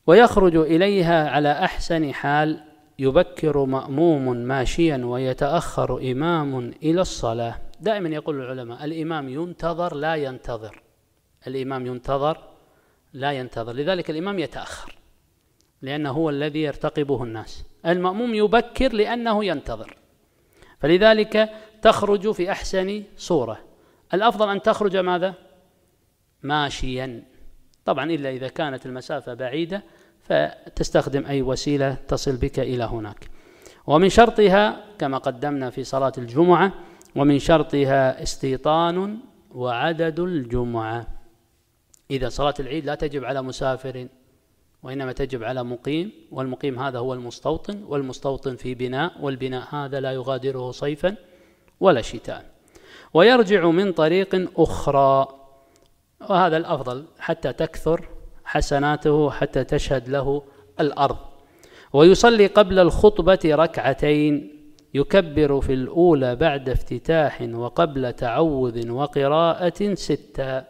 ويخرج إليها على أحسن حال يبكر مأموم ماشيا ويتأخر إمام إلى الصلاة دائما يقول العلماء الإمام ينتظر لا ينتظر الإمام ينتظر لا ينتظر لذلك الإمام يتأخر لأنه هو الذي يرتقبه الناس المأموم يبكر لأنه ينتظر فلذلك تخرج في أحسن صورة الأفضل أن تخرج ماذا؟ ماشيا طبعا إلا إذا كانت المسافة بعيدة فتستخدم أي وسيلة تصل بك إلى هناك ومن شرطها كما قدمنا في صلاة الجمعة ومن شرطها استيطان وعدد الجمعة إذا صلاة العيد لا تجب على مسافر وإنما تجب على مقيم والمقيم هذا هو المستوطن والمستوطن في بناء والبناء هذا لا يغادره صيفا ولا شتاء ويرجع من طريق أخرى وهذا الأفضل حتى تكثر حسناته حتى تشهد له الأرض ويصلي قبل الخطبة ركعتين يكبر في الأولى بعد افتتاح وقبل تعوذ وقراءة ستا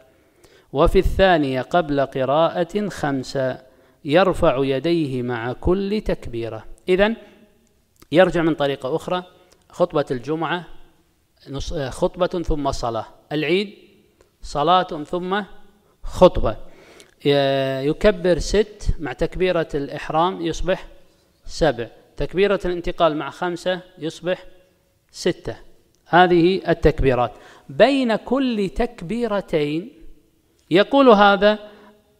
وفي الثانية قبل قراءة خمسة يرفع يديه مع كل تكبيرة إذا يرجع من طريقة أخرى خطبة الجمعة خطبة ثم صلاة العيد صلاة ثم خطبة يكبر ست مع تكبيرة الإحرام يصبح سبع تكبيرة الانتقال مع خمسة يصبح ستة هذه التكبيرات بين كل تكبيرتين يقول هذا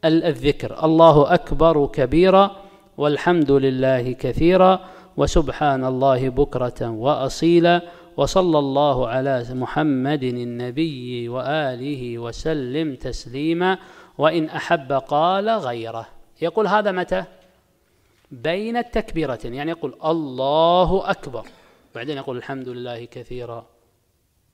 الذكر الله أكبر كبيرا والحمد لله كثيرا وسبحان الله بكرة وأصيلا وصلى الله على محمد النبي وآله وسلم تسليما وإن أحب قال غيره يقول هذا متى بين التكبيرة يعني يقول الله أكبر بعدين يقول الحمد لله كثيرا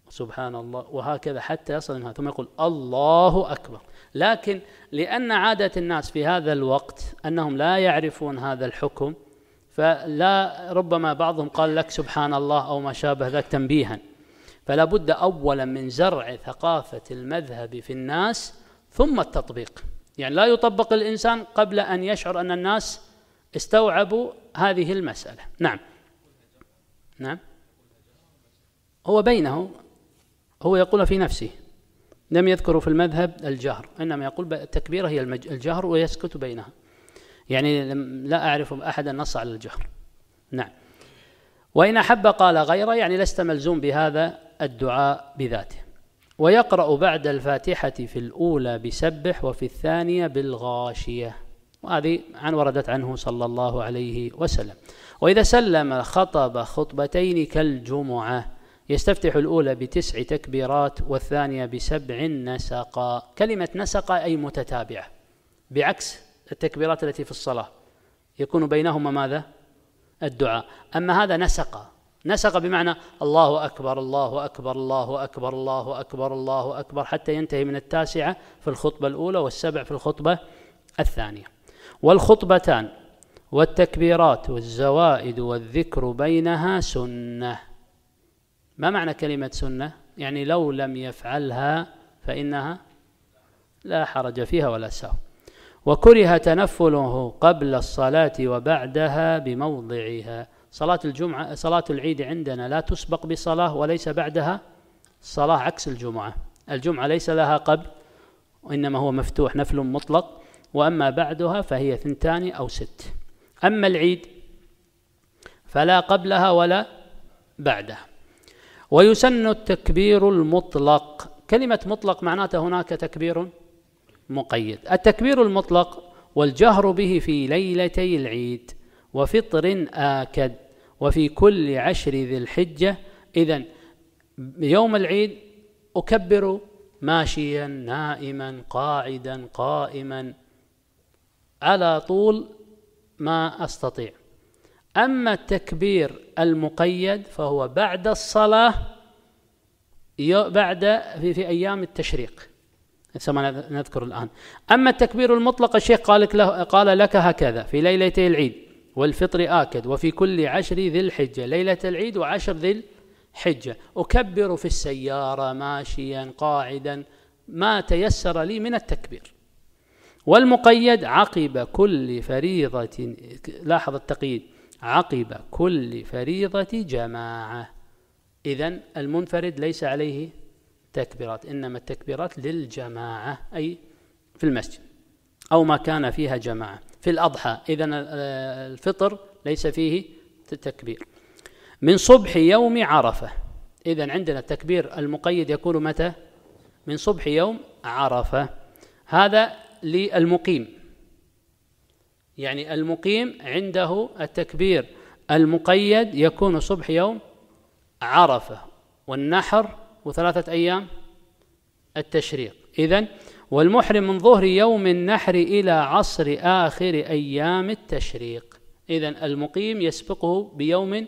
سبحان الله وهكذا حتى يصل منها ثم يقول الله أكبر لكن لأن عادة الناس في هذا الوقت أنهم لا يعرفون هذا الحكم فلا ربما بعضهم قال لك سبحان الله أو ما شابه ذلك تنبيها فلا بد أولا من زرع ثقافة المذهب في الناس ثم التطبيق يعني لا يطبق الإنسان قبل أن يشعر أن الناس استوعبوا هذه المسألة نعم نعم هو بينه هو يقول في نفسه لم يذكر في المذهب الجهر إنما يقول التكبيرة هي الجهر ويسكت بينها يعني لا أعرف أحدا نص على الجهر نعم وإن أحب قال غيره يعني لست ملزوم بهذا الدعاء بذاته ويقرأ بعد الفاتحة في الأولى بسبح وفي الثانية بالغاشية وهذه عن وردت عنه صلى الله عليه وسلم وإذا سلم خطب خطبتين كالجمعة يستفتح الأولى بتسع تكبيرات والثانية بسبع نسقا كلمة نسقا أي متتابعة بعكس التكبيرات التي في الصلاة يكون بينهما ماذا؟ الدعاء أما هذا نسقا نسق بمعنى الله أكبر الله أكبر الله أكبر الله أكبر الله أكبر حتى ينتهي من التاسعة في الخطبة الأولى والسبع في الخطبة الثانية والخطبتان والتكبيرات والزوائد والذكر بينها سنة ما معنى كلمة سنة؟ يعني لو لم يفعلها فإنها لا حرج فيها ولا سهو وكره تنفله قبل الصلاة وبعدها بموضعها صلاة الجمعة صلاة العيد عندنا لا تسبق بصلاة وليس بعدها صلاة عكس الجمعة الجمعة ليس لها قبل وإنما هو مفتوح نفل مطلق وأما بعدها فهي ثنتان أو ست أما العيد فلا قبلها ولا بعدها ويسن التكبير المطلق كلمة مطلق معناته هناك تكبير مقيد التكبير المطلق والجهر به في ليلتي العيد وفطر آكد وفي كل عشر ذي الحجة إذا يوم العيد أكبر ماشيا نائما قاعدا قائما على طول ما أستطيع أما التكبير المقيد فهو بعد الصلاة بعد في, في أيام التشريق كما نذكر الآن أما التكبير المطلق الشيخ قال لك, له قال لك هكذا في ليلتي العيد والفطر آكد وفي كل عشر ذي الحجة ليلة العيد وعشر ذي الحجة أكبر في السيارة ماشيا قاعدا ما تيسر لي من التكبير والمقيد عقب كل فريضة لاحظ التقييد عقب كل فريضة جماعة إذا المنفرد ليس عليه تكبيرات إنما التكبيرات للجماعة أي في المسجد أو ما كان فيها جماعة في الأضحى إذا الفطر ليس فيه تكبير من صبح يوم عرفة إذا عندنا التكبير المقيد يكون متى من صبح يوم عرفة هذا للمقيم يعني المقيم عنده التكبير المقيد يكون صبح يوم عرفة والنحر وثلاثة أيام التشريق إذا والمحرم من ظهر يوم النحر إلى عصر آخر أيام التشريق إذا المقيم يسبقه بيوم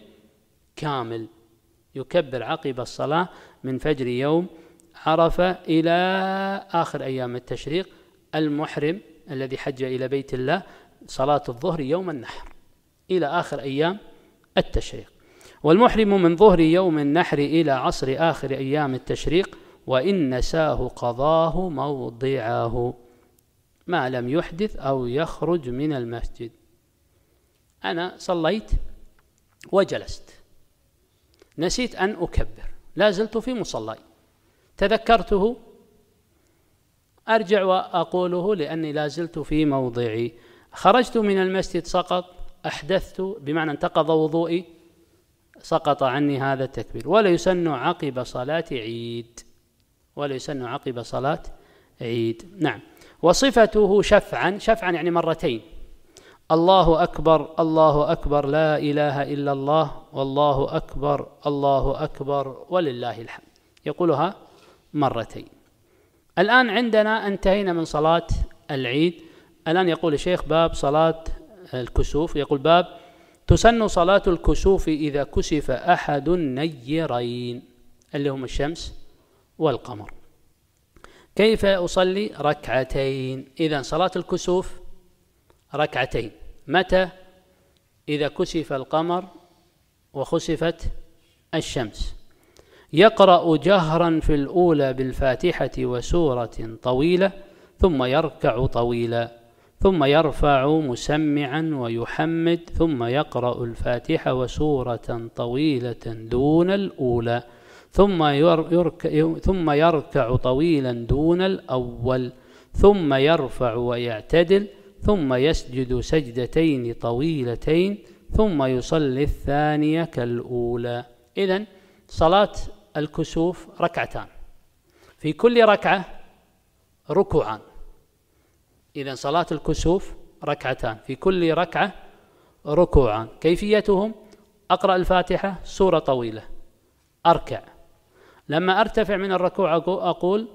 كامل يكبر عقب الصلاة من فجر يوم عرفة إلى آخر أيام التشريق المحرم الذي حج إلى بيت الله صلاة الظهر يوم النحر إلى آخر أيام التشريق والمحرم من ظهر يوم النحر إلى عصر آخر أيام التشريق وإن نساه قضاه موضعه ما لم يحدث أو يخرج من المسجد أنا صليت وجلست نسيت أن أكبر لا زلت في مصلي تذكرته أرجع وأقوله لأني لا زلت في موضعي خرجت من المسجد سقط أحدثت بمعنى انتقض وضوئي سقط عني هذا التكبير ولا يسن عقب صلاة عيد ولا يسن عقب صلاة عيد نعم وصفته شفعا شفعا يعني مرتين الله أكبر الله أكبر لا إله إلا الله والله أكبر الله أكبر ولله الحمد يقولها مرتين الآن عندنا انتهينا من صلاة العيد الآن يقول الشيخ باب صلاة الكسوف يقول باب تسن صلاة الكسوف إذا كسف أحد النيرين اللي هم الشمس والقمر كيف أصلي ركعتين إذا صلاة الكسوف ركعتين متى إذا كسف القمر وخسفت الشمس يقرأ جهرا في الأولى بالفاتحة وسورة طويلة ثم يركع طويلا ثم يرفع مسمعا ويحمد ثم يقرأ الفاتحة وسورة طويلة دون الأولى ثم يركع, ثم يركع طويلا دون الأول ثم يرفع ويعتدل ثم يسجد سجدتين طويلتين ثم يصلي الثانية كالأولى إذا صلاة الكسوف ركعتان في كل ركعة ركوعان إذا صلاة الكسوف ركعتان في كل ركعة ركوعان كيفيتهم أقرأ الفاتحة سورة طويلة أركع لما ارتفع من الركوع اقول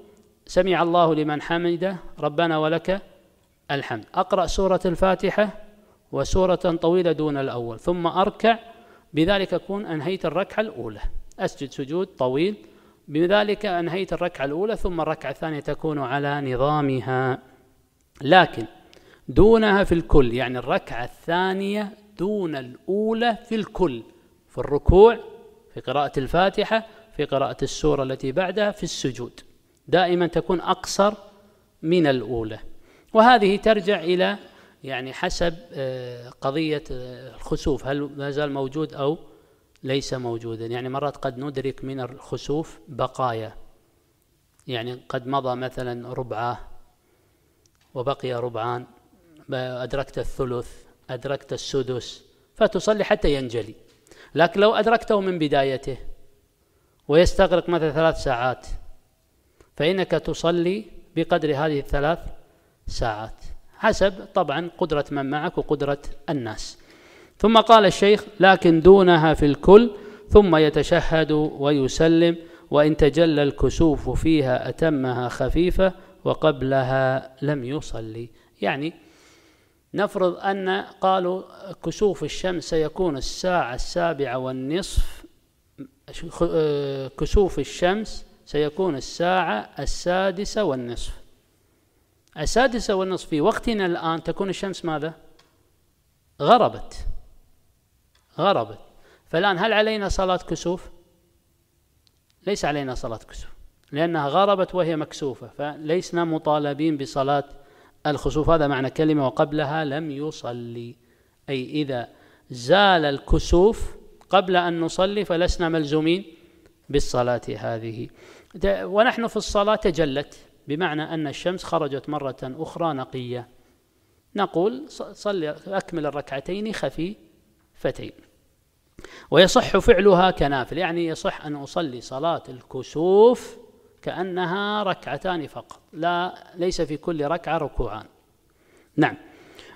سمع الله لمن حمده ربنا ولك الحمد اقرا سوره الفاتحه وسوره طويله دون الاول ثم اركع بذلك اكون انهيت الركعه الاولى اسجد سجود طويل بذلك انهيت الركعه الاولى ثم الركعه الثانيه تكون على نظامها لكن دونها في الكل يعني الركعه الثانيه دون الاولى في الكل في الركوع في قراءه الفاتحه في قراءة السورة التي بعدها في السجود دائما تكون أقصر من الأولى وهذه ترجع إلى يعني حسب آه، قضية آه، الخسوف هل ما زال موجود أو ليس موجودا يعني مرات قد ندرك من الخسوف بقايا يعني قد مضى مثلا ربعة وبقي ربعان أدركت الثلث أدركت السدس فتصلي حتى ينجلي لكن لو أدركته من بدايته ويستغرق مثلا ثلاث ساعات فإنك تصلي بقدر هذه الثلاث ساعات حسب طبعا قدرة من معك وقدرة الناس ثم قال الشيخ لكن دونها في الكل ثم يتشهد ويسلم وإن تجلى الكسوف فيها أتمها خفيفة وقبلها لم يصلي يعني نفرض أن قالوا كسوف الشمس سيكون الساعة السابعة والنصف آه، كسوف الشمس سيكون الساعة السادسة والنصف السادسة والنصف في وقتنا الآن تكون الشمس ماذا؟ غربت غربت فالآن هل علينا صلاة كسوف؟ ليس علينا صلاة كسوف لأنها غربت وهي مكسوفة فليسنا مطالبين بصلاة الخسوف هذا معنى كلمة وقبلها لم يصلي أي إذا زال الكسوف قبل أن نصلي فلسنا ملزومين بالصلاة هذه ونحن في الصلاة تجلت بمعنى أن الشمس خرجت مرة أخرى نقية نقول صلي أكمل الركعتين خفيفتين ويصح فعلها كنافل يعني يصح أن أصلي صلاة الكسوف كأنها ركعتان فقط لا ليس في كل ركعة ركوعان نعم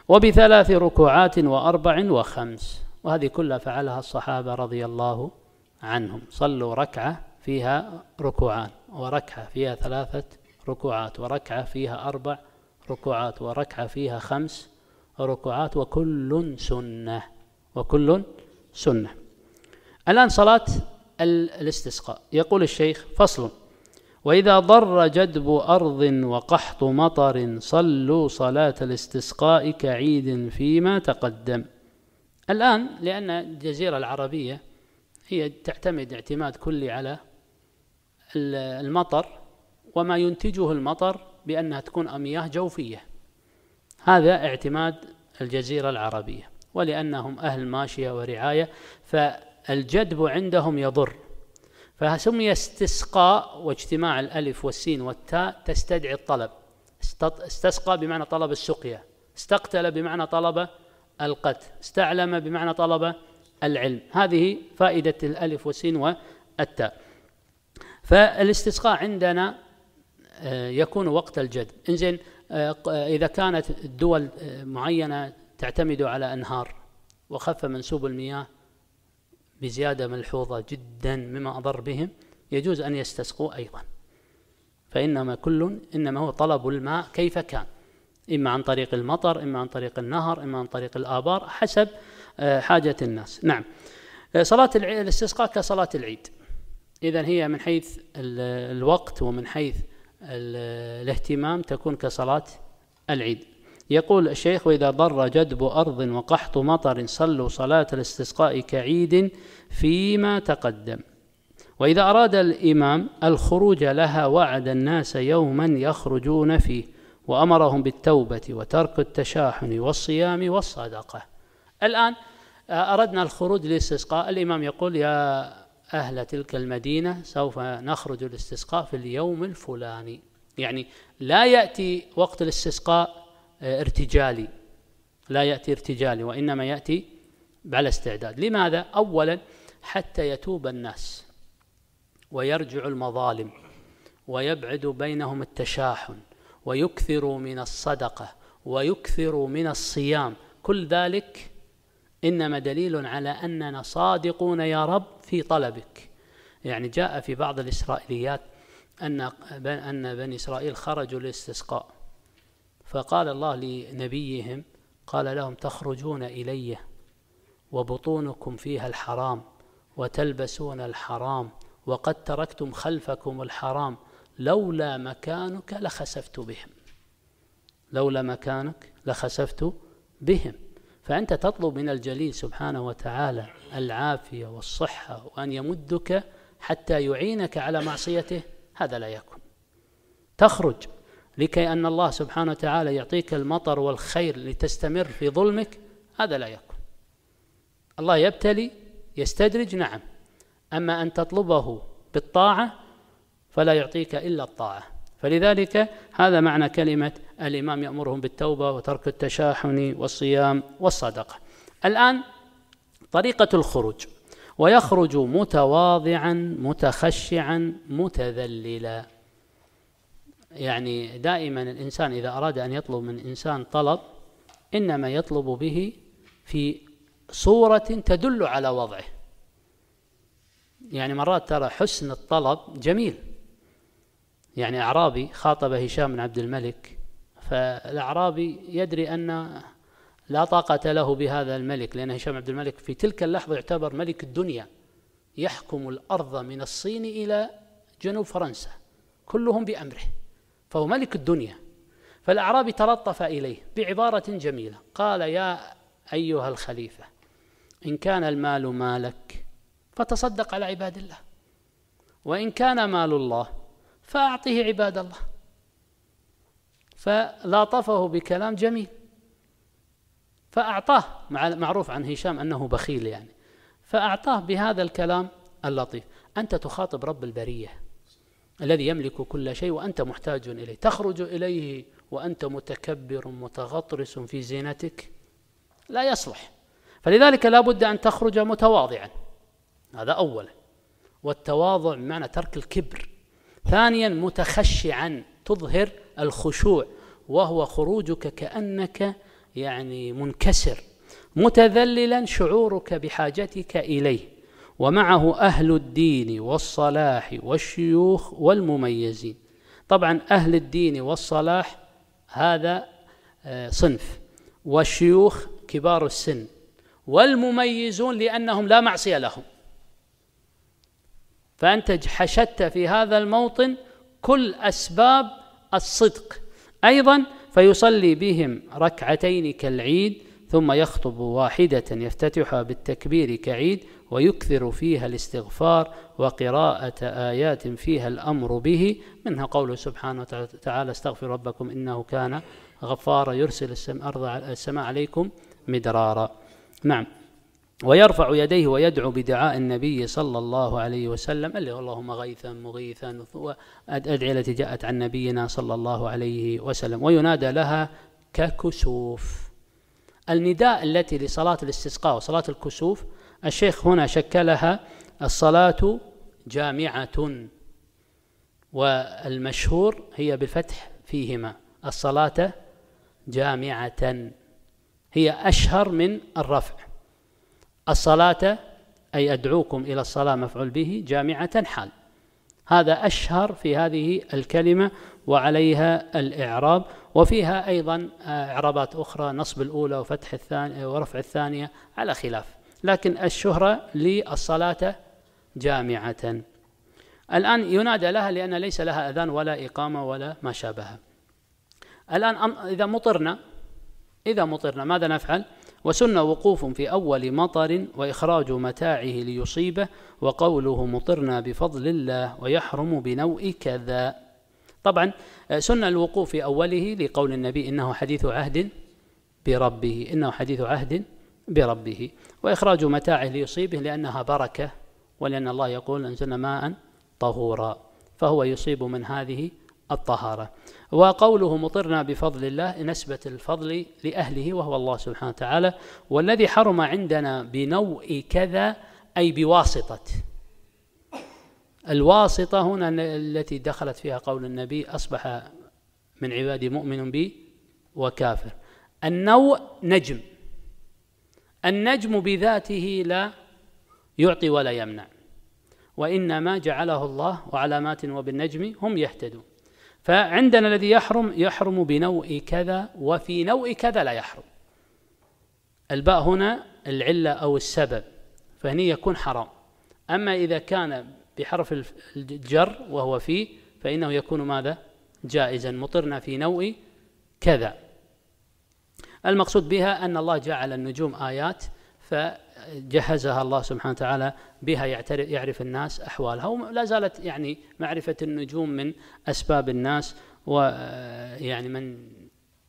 وبثلاث ركوعات وأربع وخمس وهذه كلها فعلها الصحابة رضي الله عنهم صلوا ركعة فيها ركوعان وركعة فيها ثلاثة ركوعات وركعة فيها أربع ركوعات وركعة فيها خمس ركوعات وكل سنة وكل سنة الآن صلاة الاستسقاء يقول الشيخ فصل وإذا ضر جدب أرض وقحط مطر صلوا صلاة الاستسقاء كعيد فيما تقدم الآن لأن الجزيرة العربية هي تعتمد اعتماد كلي على المطر وما ينتجه المطر بأنها تكون أمياه جوفية هذا اعتماد الجزيرة العربية ولأنهم أهل ماشية ورعاية فالجدب عندهم يضر فسمي استسقاء واجتماع الألف والسين والتاء تستدعي الطلب استسقى بمعنى طلب السقيا استقتل بمعنى طلب القت استعلم بمعنى طلب العلم هذه فائدة الألف والسين والتاء فالاستسقاء عندنا آه، يكون وقت الجد إنزين آه، آه، إذا كانت دول معينة تعتمد على أنهار وخف منسوب المياه بزيادة ملحوظة جدا مما أضر بهم يجوز أن يستسقوا أيضا فإنما كل إنما هو طلب الماء كيف كان إما عن طريق المطر إما عن طريق النهر إما عن طريق الآبار حسب آه، حاجة الناس نعم آه، صلاة الاستسقاء كصلاة العيد إذا هي من حيث الوقت ومن حيث الاهتمام تكون كصلاة العيد يقول الشيخ وإذا ضر جدب أرض وقحط مطر صلوا صلاة الاستسقاء كعيد فيما تقدم وإذا أراد الإمام الخروج لها وعد الناس يوما يخرجون فيه وأمرهم بالتوبة وترك التشاحن والصيام والصدقة الآن آه، أردنا الخروج للاستسقاء الإمام يقول يا أهل تلك المدينة سوف نخرج الاستسقاء في اليوم الفلاني يعني لا يأتي وقت الاستسقاء آه، ارتجالي لا يأتي ارتجالي وإنما يأتي على استعداد لماذا؟ أولا حتى يتوب الناس ويرجع المظالم ويبعد بينهم التشاحن ويكثر من الصدقة ويكثر من الصيام كل ذلك إنما دليل على أننا صادقون يا رب في طلبك يعني جاء في بعض الإسرائيليات أن أن بني إسرائيل خرجوا للاستسقاء فقال الله لنبيهم قال لهم تخرجون إلي وبطونكم فيها الحرام وتلبسون الحرام وقد تركتم خلفكم الحرام لولا مكانك لخسفت بهم لولا مكانك لخسفت بهم فأنت تطلب من الجليل سبحانه وتعالى العافية والصحة وأن يمدك حتى يعينك على معصيته هذا لا يكون تخرج لكي أن الله سبحانه وتعالى يعطيك المطر والخير لتستمر في ظلمك هذا لا يكون الله يبتلي يستدرج نعم أما أن تطلبه بالطاعة فلا يعطيك إلا الطاعة فلذلك هذا معنى كلمة الإمام يأمرهم بالتوبة وترك التشاحن والصيام والصدقة الآن طريقة الخروج ويخرج متواضعا متخشعا متذللا يعني دائما الإنسان إذا أراد أن يطلب من إنسان طلب إنما يطلب به في صورة تدل على وضعه يعني مرات ترى حسن الطلب جميل يعني أعرابي خاطب هشام بن عبد الملك فالأعرابي يدري أن لا طاقة له بهذا الملك لأن هشام عبد الملك في تلك اللحظة يعتبر ملك الدنيا يحكم الأرض من الصين إلى جنوب فرنسا كلهم بأمره فهو ملك الدنيا فالأعرابي تلطف إليه بعبارة جميلة قال يا أيها الخليفة إن كان المال مالك فتصدق على عباد الله وإن كان مال الله فأعطه عباد الله فلاطفه بكلام جميل فأعطاه معروف عن هشام أنه بخيل يعني فأعطاه بهذا الكلام اللطيف أنت تخاطب رب البرية الذي يملك كل شيء وأنت محتاج إليه تخرج إليه وأنت متكبر متغطرس في زينتك لا يصلح فلذلك لا بد أن تخرج متواضعا هذا أولا والتواضع بمعنى ترك الكبر ثانيا متخشعا تظهر الخشوع وهو خروجك كأنك يعني منكسر متذللا شعورك بحاجتك إليه ومعه أهل الدين والصلاح والشيوخ والمميزين طبعا أهل الدين والصلاح هذا آه، صنف والشيوخ كبار السن والمميزون لأنهم لا معصية لهم فأنت حشدت في هذا الموطن كل أسباب الصدق أيضا فيصلي بهم ركعتين كالعيد ثم يخطب واحدة يفتتحها بالتكبير كعيد ويكثر فيها الاستغفار وقراءة آيات فيها الأمر به منها قوله سبحانه وتعالى استغفر ربكم إنه كان غفارا يرسل السماء عليكم مدرارا نعم ويرفع يديه ويدعو بدعاء النبي صلى الله عليه وسلم اللي اللهم غيثا مغيثا الأدعية التي جاءت عن نبينا صلى الله عليه وسلم وينادى لها ككسوف النداء التي لصلاة الاستسقاء وصلاة الكسوف الشيخ هنا شكلها الصلاة جامعة والمشهور هي بالفتح فيهما الصلاة جامعة هي أشهر من الرفع الصلاة أي أدعوكم إلى الصلاة مفعول به جامعة حال هذا أشهر في هذه الكلمة وعليها الإعراب وفيها أيضا آه، إعرابات أخرى نصب الأولى وفتح الثانية آه، ورفع الثانية على خلاف لكن الشهرة للصلاة جامعة الآن ينادى لها لأن ليس لها أذان ولا إقامة ولا ما شابهها الآن إذا مطرنا إذا مطرنا ماذا نفعل؟ وسن وقوف في أول مطر وإخراج متاعه ليصيبه وقوله مطرنا بفضل الله ويحرم بنوء كذا طبعا آه، سن الوقوف في أوله لقول النبي إنه حديث عهد بربه إنه حديث عهد بربه وإخراج متاعه ليصيبه لأنها بركة ولأن الله يقول أنزلنا ماء طهورا فهو يصيب من هذه الطهارة وقوله مطرنا بفضل الله نسبة الفضل لأهله وهو الله سبحانه وتعالى والذي حرم عندنا بنوء كذا أي بواسطة الواسطة هنا التي دخلت فيها قول النبي أصبح من عبادي مؤمن بي وكافر النوء نجم النجم بذاته لا يعطي ولا يمنع وإنما جعله الله وعلامات وبالنجم هم يهتدون فعندنا الذي يحرم يحرم بنوء كذا وفي نوء كذا لا يحرم الباء هنا العلة أو السبب فهني يكون حرام أما إذا كان بحرف الجر وهو فيه فإنه يكون ماذا جائزا مطرنا في نوء كذا المقصود بها أن الله جعل النجوم آيات ف جهزها الله سبحانه وتعالى بها يعرف الناس أحوالها ولا زالت يعني معرفة النجوم من أسباب الناس ويعني آه، من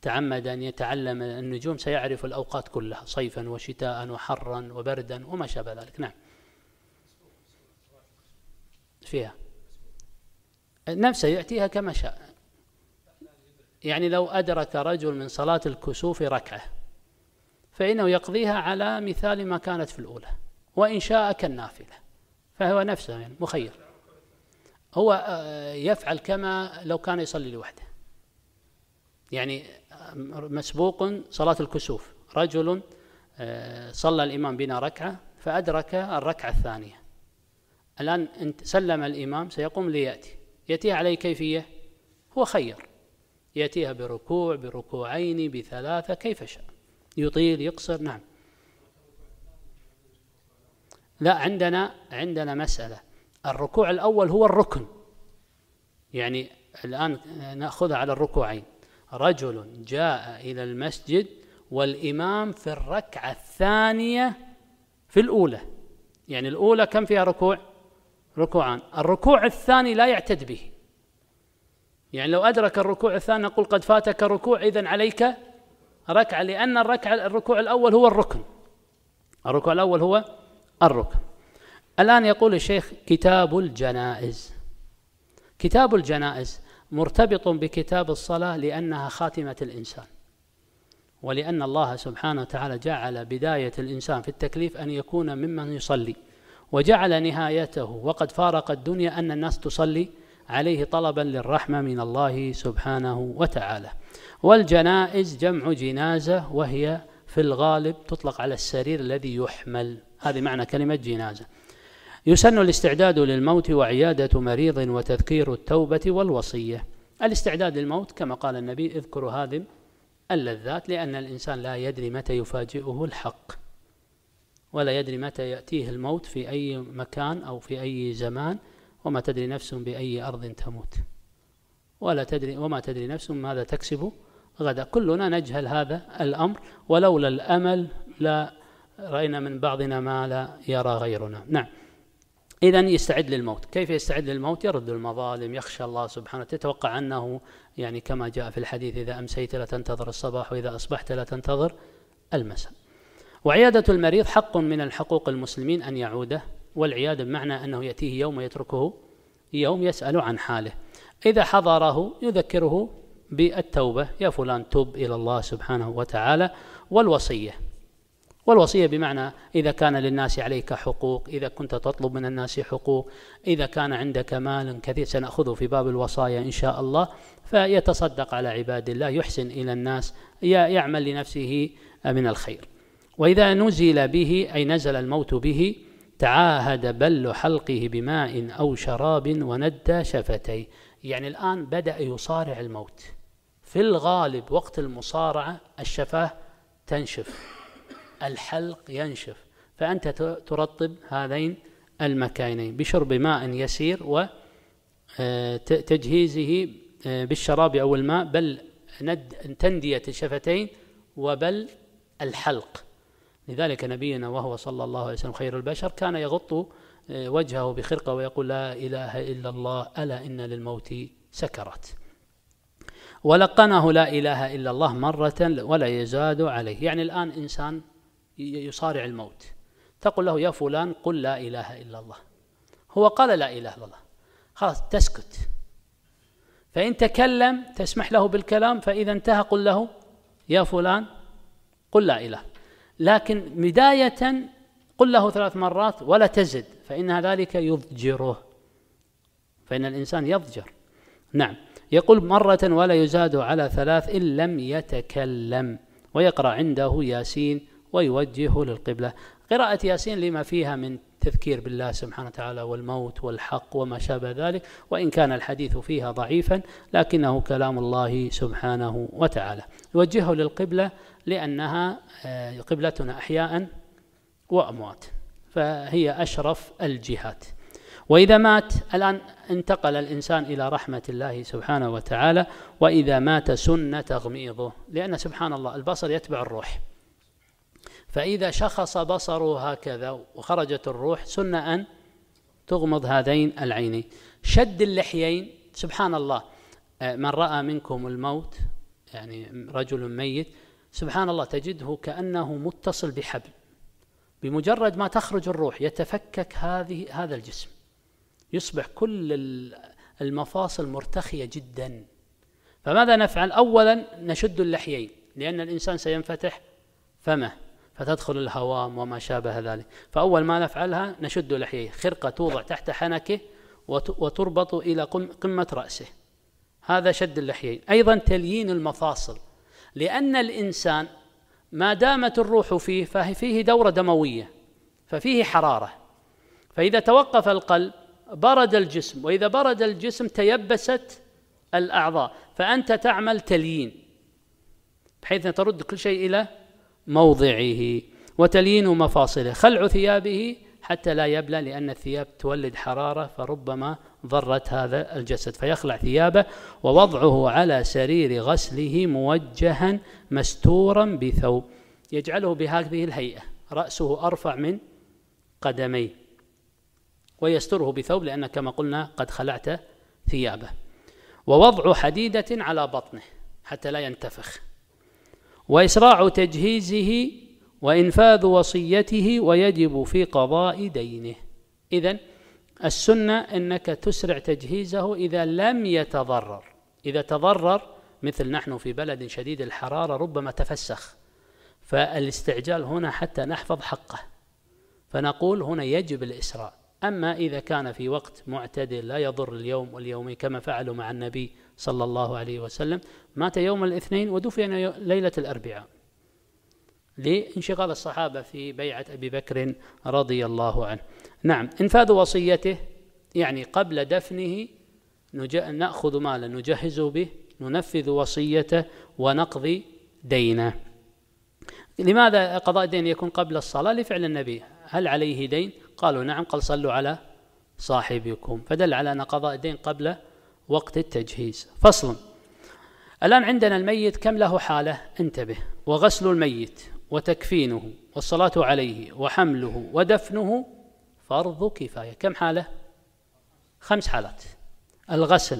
تعمد أن يتعلم النجوم سيعرف الأوقات كلها صيفا وشتاء وحرا وبردا وما شابه ذلك نعم فيها نفسه يأتيها كما شاء يعني لو أدرك رجل من صلاة الكسوف ركعة فإنه يقضيها على مثال ما كانت في الأولى وإن شاء كالنافلة فهو نفسه يعني مخير هو آه، يفعل كما لو كان يصلي لوحده يعني آه، مسبوق صلاة الكسوف رجل آه، صلى الإمام بنا ركعة فأدرك الركعة الثانية الآن إن سلم الإمام سيقوم ليأتي يأتيها على كيفية هو خير يأتيها بركوع بركوعين بثلاثة كيف شاء يطيل يقصر نعم لا عندنا عندنا مسألة الركوع الأول هو الركن يعني الآن نأخذها على الركوعين رجل جاء إلى المسجد والإمام في الركعة الثانية في الأولى يعني الأولى كم فيها ركوع ركوعان الركوع الثاني لا يعتد به يعني لو أدرك الركوع الثاني نقول قد فاتك ركوع إذن عليك ركعة لأن الركعة الركوع الأول هو الركن الركوع الأول هو الركن الآن يقول الشيخ كتاب الجنائز كتاب الجنائز مرتبط بكتاب الصلاة لأنها خاتمة الإنسان ولأن الله سبحانه وتعالى جعل بداية الإنسان في التكليف أن يكون ممن يصلي وجعل نهايته وقد فارق الدنيا أن الناس تصلي عليه طلبا للرحمة من الله سبحانه وتعالى والجنائز جمع جنازة وهي في الغالب تطلق على السرير الذي يحمل هذه معنى كلمة جنازة يسن الاستعداد للموت وعيادة مريض وتذكير التوبة والوصية الاستعداد للموت كما قال النبي اذكروا هذه اللذات لأن الإنسان لا يدري متى يفاجئه الحق ولا يدري متى يأتيه الموت في أي مكان أو في أي زمان وما تدري نفس بأي أرض تموت ولا تدري وما تدري نفس ماذا تكسب غدا كلنا نجهل هذا الأمر ولولا الأمل لا رأينا من بعضنا ما لا يرى غيرنا نعم إذا يستعد للموت كيف يستعد للموت يرد المظالم يخشى الله سبحانه تتوقع أنه يعني كما جاء في الحديث إذا أمسيت لا تنتظر الصباح وإذا أصبحت لا تنتظر المساء وعيادة المريض حق من الحقوق المسلمين أن يعوده والعيادة بمعنى أنه يأتيه يوم ويتركه يوم يسأل عن حاله إذا حضره يذكره بالتوبة يا فلان تب إلى الله سبحانه وتعالى والوصية والوصية بمعنى إذا كان للناس عليك حقوق إذا كنت تطلب من الناس حقوق إذا كان عندك مال كثير سنأخذه في باب الوصايا إن شاء الله فيتصدق على عباد الله يحسن إلى الناس يعمل لنفسه من الخير وإذا نزل به أي نزل الموت به تعاهد بل حلقه بماء أو شراب وندى شفتيه يعني الآن بدأ يصارع الموت في الغالب وقت المصارعة الشفاه تنشف الحلق ينشف فأنت ترطب هذين المكانين بشرب ماء يسير وتجهيزه آه، آه، بالشراب أو الماء بل تندية الشفتين وبل الحلق لذلك نبينا وهو صلى الله عليه وسلم خير البشر كان يغط آه، وجهه بخرقة ويقول لا إله إلا الله ألا إن للموت سكرات ولقنه لا إله إلا الله مرة ولا يزاد عليه يعني الآن إنسان يصارع الموت تقول له يا فلان قل لا إله إلا الله هو قال لا إله إلا الله خلاص تسكت فإن تكلم تسمح له بالكلام فإذا انتهى قل له يا فلان قل لا إله لكن بداية قل له ثلاث مرات ولا تزد فإن ذلك يضجره فإن الإنسان يضجر نعم يقول مرة ولا يزاد على ثلاث إن لم يتكلم ويقرأ عنده ياسين ويوجهه للقبلة قراءة ياسين لما فيها من تذكير بالله سبحانه وتعالى والموت والحق وما شابه ذلك وإن كان الحديث فيها ضعيفا لكنه كلام الله سبحانه وتعالى يوجهه للقبلة لأنها آه، قبلتنا أحياء وأموات فهي أشرف الجهات وإذا مات الآن انتقل الإنسان إلى رحمة الله سبحانه وتعالى وإذا مات سن تغميضه لأن سبحان الله البصر يتبع الروح فإذا شخص بصره هكذا وخرجت الروح سن أن تغمض هذين العينين شد اللحيين سبحان الله آه، من رأى منكم الموت يعني رجل ميت سبحان الله تجده كأنه متصل بحبل بمجرد ما تخرج الروح يتفكك هذه هذا الجسم يصبح كل المفاصل مرتخية جدا فماذا نفعل أولا نشد اللحيين لأن الإنسان سينفتح فمه فتدخل الهوام وما شابه ذلك فأول ما نفعلها نشد لحييه خرقة توضع تحت حنكه وتربط إلى قمة رأسه هذا شد اللحيين أيضا تليين المفاصل لأن الإنسان ما دامت الروح فيه ففيه دورة دموية ففيه حرارة فإذا توقف القلب برد الجسم وإذا برد الجسم تيبست الأعضاء فأنت تعمل تليين بحيث ترد كل شيء إلى موضعه وتليين مفاصله خلع ثيابه حتى لا يبلى لأن الثياب تولد حرارة فربما ضرت هذا الجسد فيخلع ثيابه ووضعه على سرير غسله موجها مستورا بثوب يجعله بهذه الهيئة رأسه أرفع من قدميه ويستره بثوب لأن كما قلنا قد خلعت ثيابه ووضع حديدة على بطنه حتى لا ينتفخ وإسراع تجهيزه وإنفاذ وصيته ويجب في قضاء دينه إذا السنة أنك تسرع تجهيزه إذا لم يتضرر إذا تضرر مثل نحن في بلد شديد الحرارة ربما تفسخ فالاستعجال هنا حتى نحفظ حقه فنقول هنا يجب الإسراء أما إذا كان في وقت معتدل لا يضر اليوم واليومين كما فعلوا مع النبي صلى الله عليه وسلم مات يوم الاثنين ودفن ليلة الأربعاء لانشغال الصحابة في بيعة أبي بكر رضي الله عنه نعم إنفاذ وصيته يعني قبل دفنه نأخذ مالا نجهزه به ننفذ وصيته ونقضي دينه لماذا قضاء الدين يكون قبل الصلاة لفعل النبي هل عليه دين قالوا نعم قال صلوا على صاحبكم فدل على أن قضاء الدين قبل وقت التجهيز فصل الآن عندنا الميت كم له حالة انتبه وغسل الميت وتكفينه والصلاة عليه وحمله ودفنه فرض كفاية كم حالة؟ خمس حالات الغسل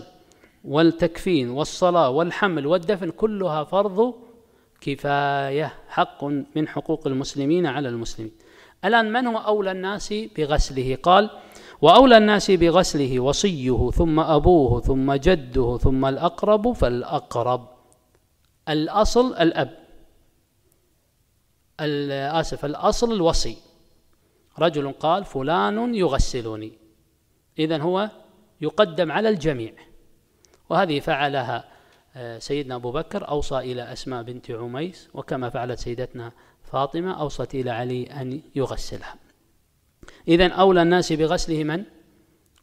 والتكفين والصلاة والحمل والدفن كلها فرض كفاية حق من حقوق المسلمين على المسلمين الآن من هو أولى الناس بغسله قال وأولى الناس بغسله وصيه ثم أبوه ثم جده ثم الأقرب فالأقرب الأصل الأب آسف الأصل الوصي رجل قال فلان يغسلني إذا هو يقدم على الجميع وهذه فعلها آه، سيدنا أبو بكر أوصى إلى أسماء بنت عميس وكما فعلت سيدتنا فاطمة أوصت إلى علي أن يغسلها إذا أولى الناس بغسله من؟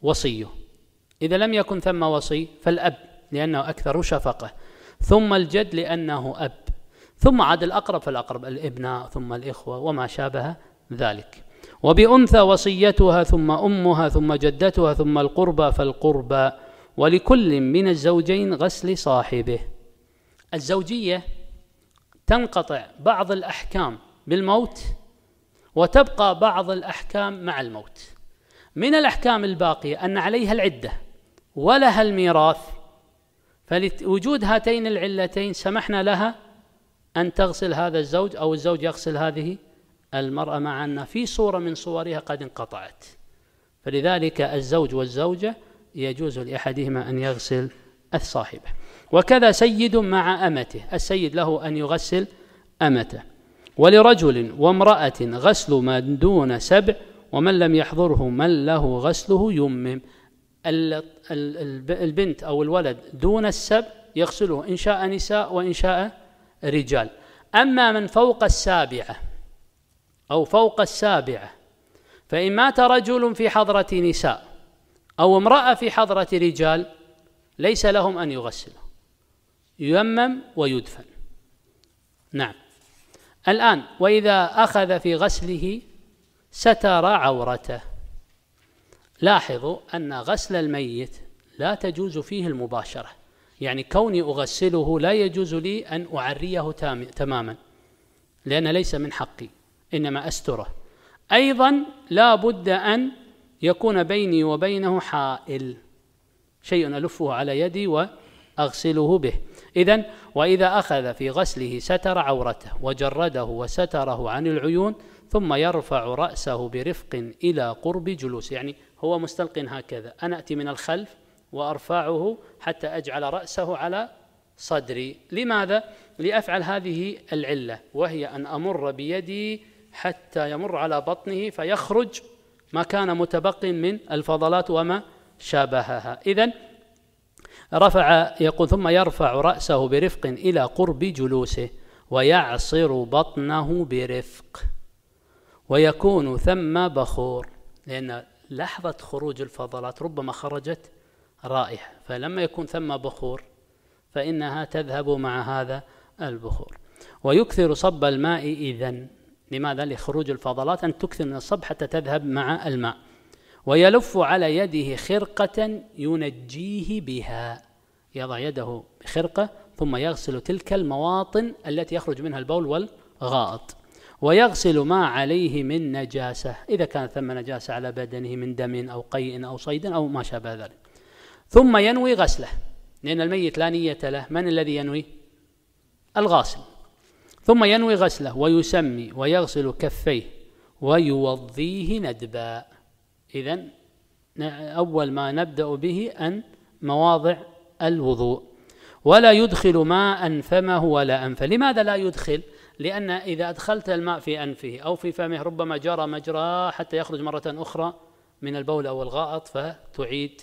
وصيه إذا لم يكن ثم وصي فالأب لأنه أكثر شفقة ثم الجد لأنه أب ثم عاد الأقرب فالأقرب الإبناء ثم الإخوة وما شابه ذلك وبأنثى وصيتها ثم أمها ثم جدتها ثم القربى فالقربى ولكل من الزوجين غسل صاحبه الزوجية تنقطع بعض الأحكام بالموت وتبقى بعض الأحكام مع الموت من الأحكام الباقية أن عليها العدة ولها الميراث فلوجود هاتين العلتين سمحنا لها أن تغسل هذا الزوج أو الزوج يغسل هذه المرأة مع أن في صورة من صورها قد انقطعت فلذلك الزوج والزوجة يجوز لأحدهما أن يغسل الصاحبة وكذا سيد مع أمته السيد له أن يغسل أمته ولرجل وامرأة غسل من دون سبع ومن لم يحضره من له غسله يمم البنت أو الولد دون السبع يغسله إن شاء نساء وإن شاء رجال أما من فوق السابعة أو فوق السابعة فإن مات رجل في حضرة نساء أو امرأة في حضرة رجال ليس لهم أن يغسلوا ييمم ويدفن نعم الآن وإذا أخذ في غسله ستر عورته لاحظوا أن غسل الميت لا تجوز فيه المباشرة يعني كوني أغسله لا يجوز لي أن أعريه تماما لأن ليس من حقي إنما أستره أيضا لا بد أن يكون بيني وبينه حائل شيء ألفه على يدي وأغسله به إذا وإذا أخذ في غسله ستر عورته وجرده وستره عن العيون ثم يرفع رأسه برفق إلى قرب جلوسه يعني هو مستلق هكذا أنا أتي من الخلف وارفعه حتى اجعل راسه على صدري لماذا لافعل هذه العله وهي ان امر بيدي حتى يمر على بطنه فيخرج ما كان متبق من الفضلات وما شابهها اذا رفع يقول ثم يرفع راسه برفق الى قرب جلوسه ويعصر بطنه برفق ويكون ثم بخور لان لحظه خروج الفضلات ربما خرجت رائحة فلما يكون ثم بخور فإنها تذهب مع هذا البخور ويكثر صب الماء إذا لماذا؟ لخروج الفضلات أن تكثر من الصب حتى تذهب مع الماء ويلف على يده خرقة ينجيه بها يضع يده بخرقة ثم يغسل تلك المواطن التي يخرج منها البول والغائط ويغسل ما عليه من نجاسة إذا كان ثم نجاسة على بدنه من دم أو قيء أو صيد أو ما شابه ذلك ثم ينوي غسله لأن الميت لا نية له من الذي ينوي الغاسل ثم ينوي غسله ويسمي ويغسل كفيه ويوضيه ندبا إذا أول ما نبدأ به أن مواضع الوضوء ولا يدخل ماء فمه ولا أنفه لماذا لا يدخل؟ لأن إذا أدخلت الماء في أنفه أو في فمه ربما جرى مجرى حتى يخرج مرة أخرى من البول أو الغائط فتعيد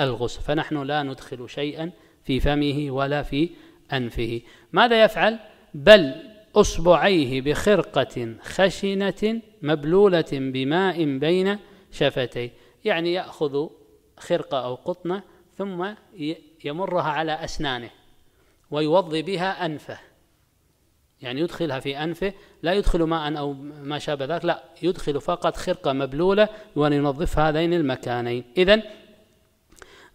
الغسل فنحن لا ندخل شيئا في فمه ولا في أنفه ماذا يفعل؟ بل أصبعيه بخرقة خشنة مبلولة بماء بين شفتيه يعني يأخذ خرقة أو قطنة ثم يمرها على أسنانه ويوضي بها أنفه يعني يدخلها في أنفه لا يدخل ماء أو ما شابه ذلك لا يدخل فقط خرقة مبلولة وينظف هذين المكانين إذا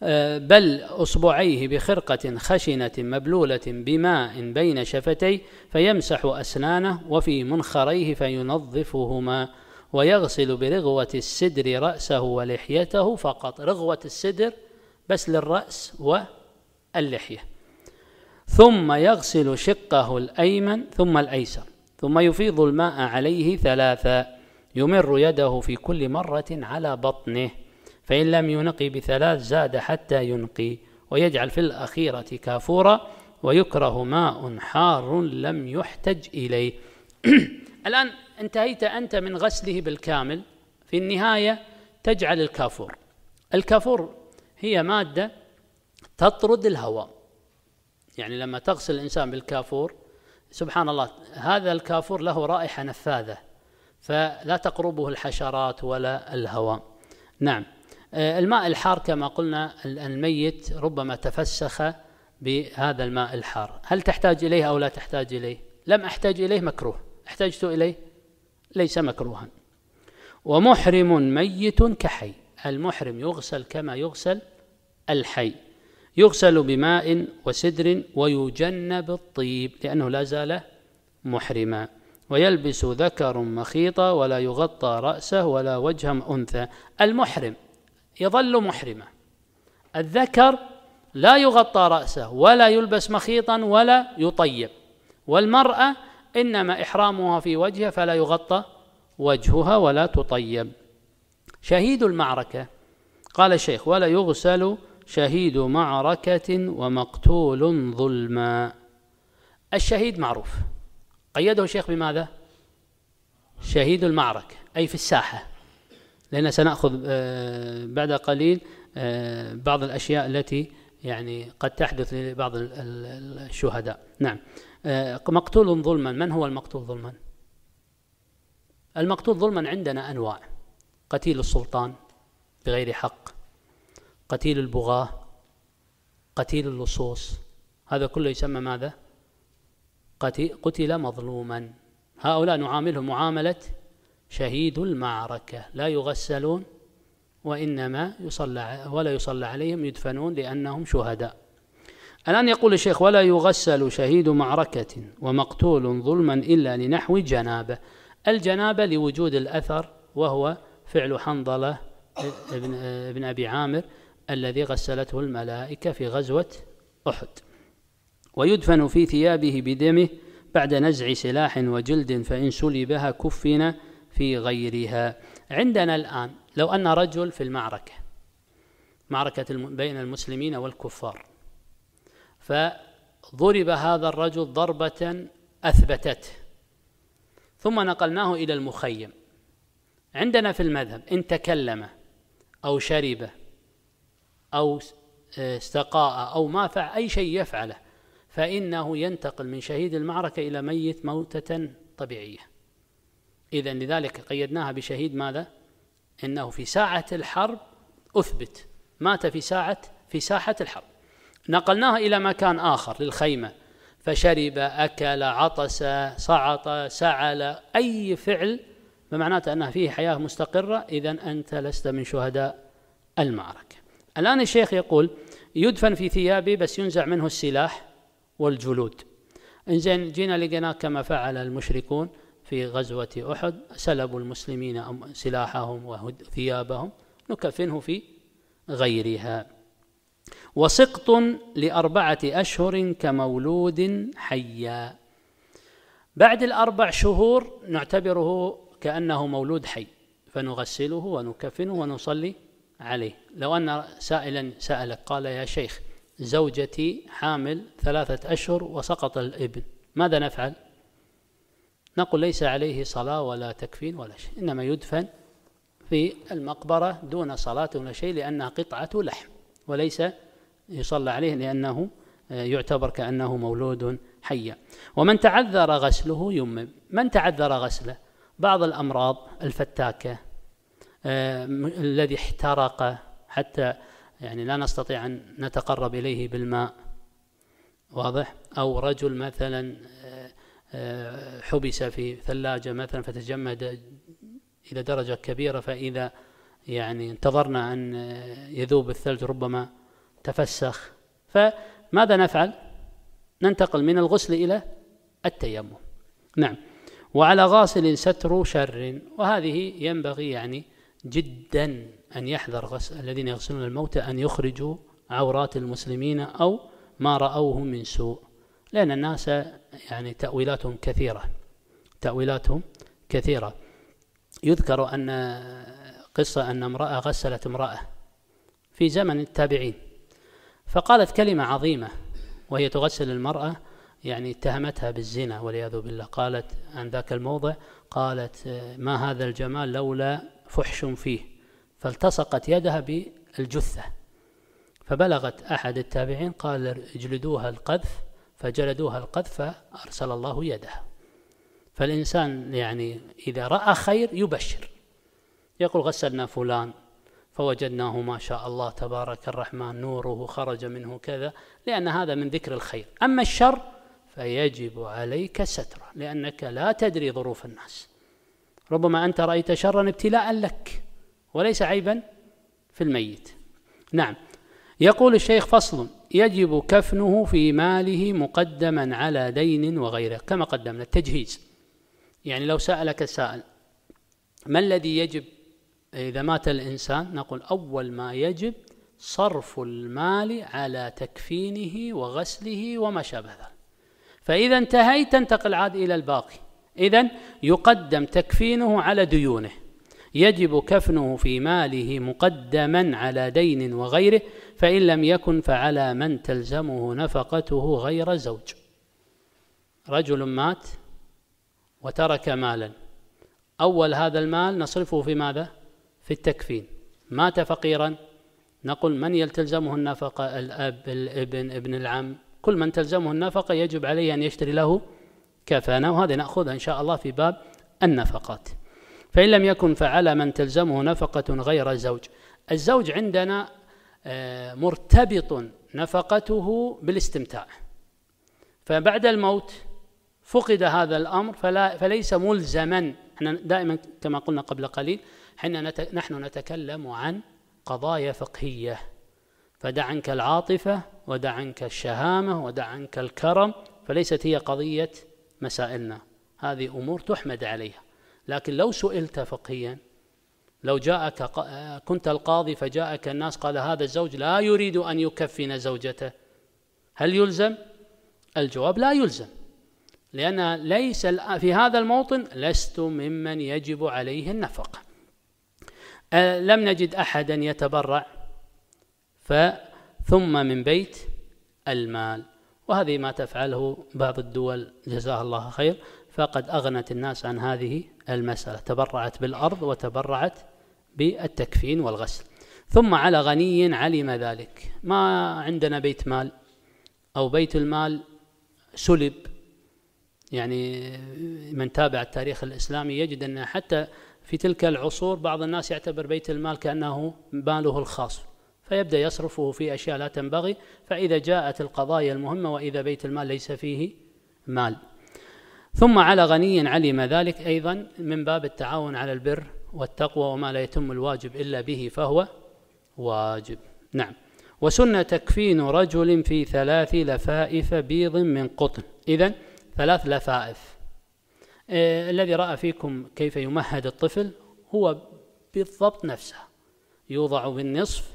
آه، بل أصبعيه بخرقة خشنة مبلولة بماء بين شفتيه فيمسح أسنانه وفي منخريه فينظفهما ويغسل برغوة السدر رأسه ولحيته فقط رغوة السدر بس للرأس واللحية ثم يغسل شقه الأيمن ثم الأيسر ثم يفيض الماء عليه ثلاثا يمر يده في كل مرة على بطنه فإن لم ينقي بثلاث زاد حتى ينقي ويجعل في الأخيرة كافورا ويكره ماء حار لم يحتج إليه الآن انتهيت أنت من غسله بالكامل في النهاية تجعل الكافور الكافور هي مادة تطرد الهواء يعني لما تغسل الإنسان بالكافور سبحان الله هذا الكافور له رائحة نفاذة فلا تقربه الحشرات ولا الهواء نعم آه، الماء الحار كما قلنا الميت ربما تفسخ بهذا الماء الحار هل تحتاج إليه أو لا تحتاج إليه لم أحتاج إليه مكروه احتجت إليه ليس مكروها ومحرم ميت كحي المحرم يغسل كما يغسل الحي يغسل بماء وسدر ويجنب الطيب لأنه لا زال محرما ويلبس ذكر مخيطة ولا يغطى رأسه ولا وجه أنثى المحرم يظل محرما الذكر لا يغطى رأسه ولا يلبس مخيطا ولا يطيب والمرأة إنما إحرامها في وجهها فلا يغطى وجهها ولا تطيب شهيد المعركة قال الشيخ ولا يغسل شهيد معركة ومقتول ظلما الشهيد معروف قيده الشيخ بماذا؟ شهيد المعركة أي في الساحة لأن سنأخذ آه، بعد قليل آه، بعض الأشياء التي يعني قد تحدث لبعض الشهداء نعم آه، مقتول ظلما من هو المقتول ظلما المقتول ظلما عندنا أنواع قتيل السلطان بغير حق قتيل البغاة قتيل اللصوص هذا كله يسمى ماذا قتل مظلوما هؤلاء نعاملهم معاملة شهيد المعركة لا يغسلون وإنما يصلى ولا يصلى عليهم يدفنون لأنهم شهداء الآن يقول الشيخ ولا يغسل شهيد معركة ومقتول ظلما إلا لنحو جنابة الجنابة لوجود الأثر وهو فعل حنظلة آه، ابن, آه، ابن أبي عامر الذي غسلته الملائكة في غزوة أحد ويدفن في ثيابه بدمه بعد نزع سلاح وجلد فإن سلبها كفن في غيرها عندنا الآن لو أن رجل في المعركة معركة بين المسلمين والكفار فضرب هذا الرجل ضربة أثبتته ثم نقلناه إلى المخيم عندنا في المذهب إن تكلم أو شرب أو استقاء أو ما فعل أي شيء يفعله فإنه ينتقل من شهيد المعركة إلى ميت موتة طبيعية إذا لذلك قيدناها بشهيد ماذا؟ إنه في ساعة الحرب أثبت مات في ساعة في ساحة الحرب نقلناها إلى مكان آخر للخيمة فشرب أكل عطس صعط سعل أي فعل فمعناته أنها فيه حياة مستقرة إذا أنت لست من شهداء المعركة الآن الشيخ يقول يدفن في ثيابه بس ينزع منه السلاح والجلود إنزين جينا لقيناه كما فعل المشركون في غزوة أحد سلبوا المسلمين سلاحهم وثيابهم نكفنه في غيرها وسقط لأربعة أشهر كمولود حيا بعد الأربع شهور نعتبره كأنه مولود حي فنغسله ونكفنه ونصلي عليه لو أن سائلا سألك قال يا شيخ زوجتي حامل ثلاثة أشهر وسقط الابن ماذا نفعل نقول ليس عليه صلاة ولا تكفين ولا شيء إنما يدفن في المقبرة دون صلاة ولا شيء لأنها قطعة لحم وليس يصلى عليه لأنه آه، يعتبر كأنه مولود حيا ومن تعذر غسله يمم من تعذر غسله بعض الأمراض الفتاكة آه، الذي احترق حتى يعني لا نستطيع أن نتقرب إليه بالماء واضح أو رجل مثلا آه، حبس في ثلاجة مثلا فتجمد إلى درجة كبيرة فإذا يعني انتظرنا أن يذوب الثلج ربما تفسخ فماذا نفعل؟ ننتقل من الغسل إلى التيمم نعم وعلى غاسل ستر شر وهذه ينبغي يعني جدا أن يحذر الذين يغسلون الموتى أن يخرجوا عورات المسلمين أو ما رأوه من سوء لأن الناس يعني تأويلاتهم كثيرة تأويلاتهم كثيرة يذكر أن قصة أن امرأة غسلت امرأة في زمن التابعين فقالت كلمة عظيمة وهي تغسل المرأة يعني اتهمتها بالزنا والعياذ بالله قالت عن ذاك الموضع قالت ما هذا الجمال لولا فحش فيه فالتصقت يدها بالجثة فبلغت أحد التابعين قال اجلدوها القذف فجلدوها القذف فأرسل الله يده فالإنسان يعني إذا رأى خير يبشر يقول غسلنا فلان فوجدناه ما شاء الله تبارك الرحمن نوره خرج منه كذا لأن هذا من ذكر الخير أما الشر فيجب عليك ستره لأنك لا تدري ظروف الناس ربما أنت رأيت شرا ابتلاء لك وليس عيبا في الميت نعم يقول الشيخ فصل يجب كفنه في ماله مقدما على دين وغيره كما قدمنا التجهيز يعني لو سألك السائل ما الذي يجب إذا مات الإنسان نقول أول ما يجب صرف المال على تكفينه وغسله وما شابه ذلك فإذا انتهيت تنتقل عاد إلى الباقي إذا يقدم تكفينه على ديونه يجب كفنه في ماله مقدما على دين وغيره فإن لم يكن فعلى من تلزمه نفقته غير زوج رجل مات وترك مالا أول هذا المال نصرفه في ماذا؟ في التكفين مات فقيرا نقول من يلتزمه النفقة الأب الابن ابن العم كل من تلزمه النفقة يجب عليه أن يشتري له كفانا وهذه نأخذها إن شاء الله في باب النفقات فإن لم يكن فعلى من تلزمه نفقة غير الزوج الزوج عندنا آه، مرتبط نفقته بالاستمتاع فبعد الموت فقد هذا الأمر فلا فليس ملزما احنا دائما كما قلنا قبل قليل حين نحن نتكلم عن قضايا فقهية فدع عنك العاطفة ودع عنك الشهامة ودع عنك الكرم فليست هي قضية مسائلنا هذه أمور تحمد عليها لكن لو سئلت فقهيا لو جاءك كنت القاضي فجاءك الناس قال هذا الزوج لا يريد أن يكفن زوجته هل يلزم؟ الجواب لا يلزم لأن ليس في هذا الموطن لست ممن يجب عليه النفقة لم نجد أحدا يتبرع ثم من بيت المال وهذه ما تفعله بعض الدول جزاها الله خير فقد أغنت الناس عن هذه المسألة تبرعت بالأرض وتبرعت بالتكفين والغسل ثم على غني علم ذلك ما عندنا بيت مال أو بيت المال سلب يعني من تابع التاريخ الإسلامي يجد أن حتى في تلك العصور بعض الناس يعتبر بيت المال كأنه ماله الخاص فيبدأ يصرفه في أشياء لا تنبغي فإذا جاءت القضايا المهمة وإذا بيت المال ليس فيه مال ثم على غني علم ذلك أيضا من باب التعاون على البر والتقوى وما لا يتم الواجب إلا به فهو واجب نعم وسن تكفين رجل في ثلاث لفائف بيض من قطن إذا ثلاث لفائف إيه الذي رأى فيكم كيف يمهد الطفل هو بالضبط نفسه يوضع بالنصف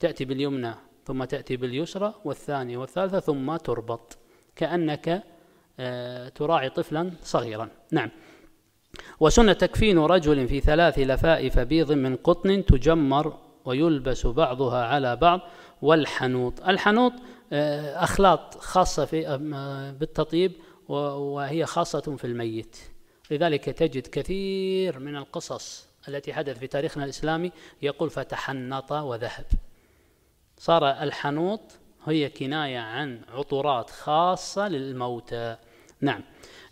تأتي باليمنى ثم تأتي باليسرى والثانية والثالثة ثم تربط كأنك آه، تراعي طفلا صغيرا نعم وسن تكفين رجل في ثلاث لفائف بيض من قطن تجمر ويلبس بعضها على بعض والحنوط الحنوط آه، أخلاط خاصة في آه، بالتطيب وهي خاصة في الميت لذلك تجد كثير من القصص التي حدث في تاريخنا الإسلامي يقول فتحنط وذهب صار الحنوط هي كناية عن عطورات خاصة للموتى نعم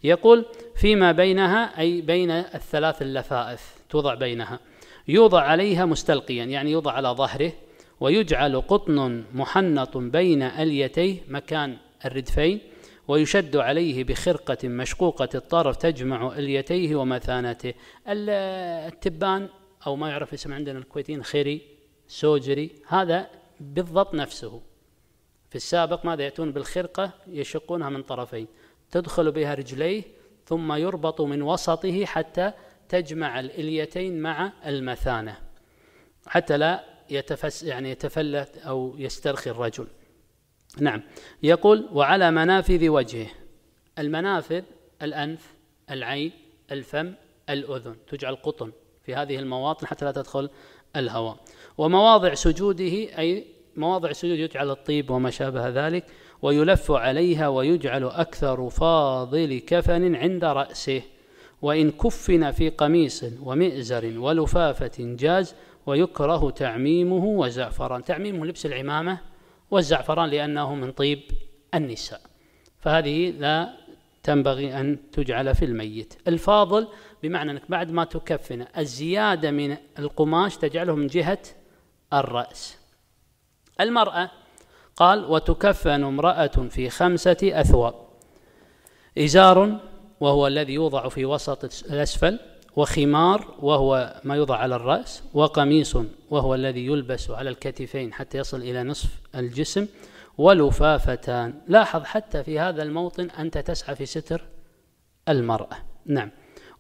يقول فيما بينها أي بين الثلاث اللفائف توضع بينها يوضع عليها مستلقيا يعني يوضع على ظهره ويجعل قطن محنط بين أليتيه مكان الردفين ويشد عليه بخرقة مشقوقة الطرف تجمع أليتيه ومثانته التبان أو ما يعرف اسم عندنا الكويتين خيري سوجري هذا بالضبط نفسه في السابق ماذا يأتون بالخرقة يشقونها من طرفين تدخل بها رجليه ثم يربط من وسطه حتى تجمع الإليتين مع المثانة حتى لا يتفس يعني يتفلت أو يسترخي الرجل نعم يقول وعلى منافذ وجهه المنافذ الأنف العين الفم الأذن تجعل قطن في هذه المواطن حتى لا تدخل الهواء ومواضع سجوده أي مواضع سجود يجعل الطيب وما شابه ذلك ويلف عليها ويجعل أكثر فاضل كفن عند رأسه وإن كفن في قميص ومئزر ولفافة جاز ويكره تعميمه وزعفران تعميمه لبس العمامة والزعفران لأنه من طيب النساء فهذه لا تنبغي أن تجعل في الميت الفاضل بمعنى أنك بعد ما تكفن الزيادة من القماش تجعله من جهة الرأس المرأة قال وتكفن امرأة في خمسة أثواب إزار وهو الذي يوضع في وسط الأسفل وخمار وهو ما يوضع على الرأس وقميص وهو الذي يلبس على الكتفين حتى يصل إلى نصف الجسم ولفافتان لاحظ حتى في هذا الموطن أنت تسعى في ستر المرأة نعم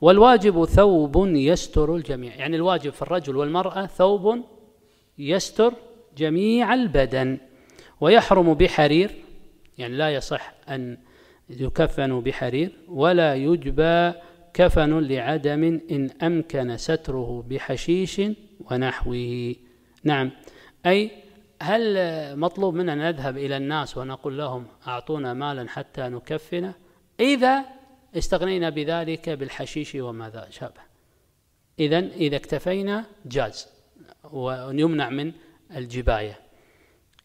والواجب ثوب يستر الجميع يعني الواجب في الرجل والمرأة ثوب يستر جميع البدن ويحرم بحرير يعني لا يصح أن يكفن بحرير ولا يجبى كفن لعدم إن أمكن ستره بحشيش ونحوه نعم أي هل مطلوب منا أن نذهب إلى الناس ونقول لهم أعطونا مالا حتى نكفنه إذا استغنينا بذلك بالحشيش وماذا شابه إذا إذا اكتفينا جاز ويمنع من الجباية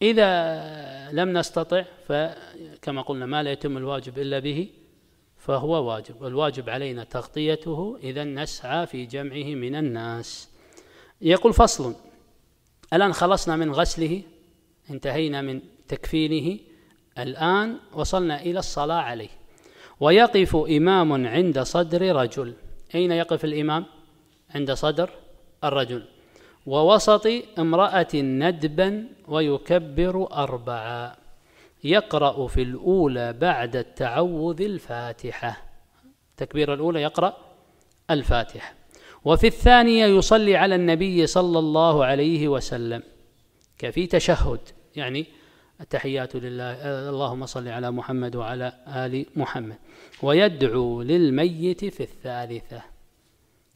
إذا لم نستطع فكما قلنا ما لا يتم الواجب إلا به فهو واجب والواجب علينا تغطيته إذا نسعى في جمعه من الناس يقول فصل الآن خلصنا من غسله انتهينا من تكفينه الآن وصلنا إلى الصلاة عليه ويقف إمام عند صدر رجل أين يقف الإمام عند صدر الرجل ووسط امرأة ندبا ويكبر أربعا يقرأ في الأولى بعد التعوذ الفاتحة تكبير الأولى يقرأ الفاتحة وفي الثانية يصلي على النبي صلى الله عليه وسلم كفي تشهد يعني التحيات لله اللهم صل على محمد وعلى آل محمد ويدعو للميت في الثالثة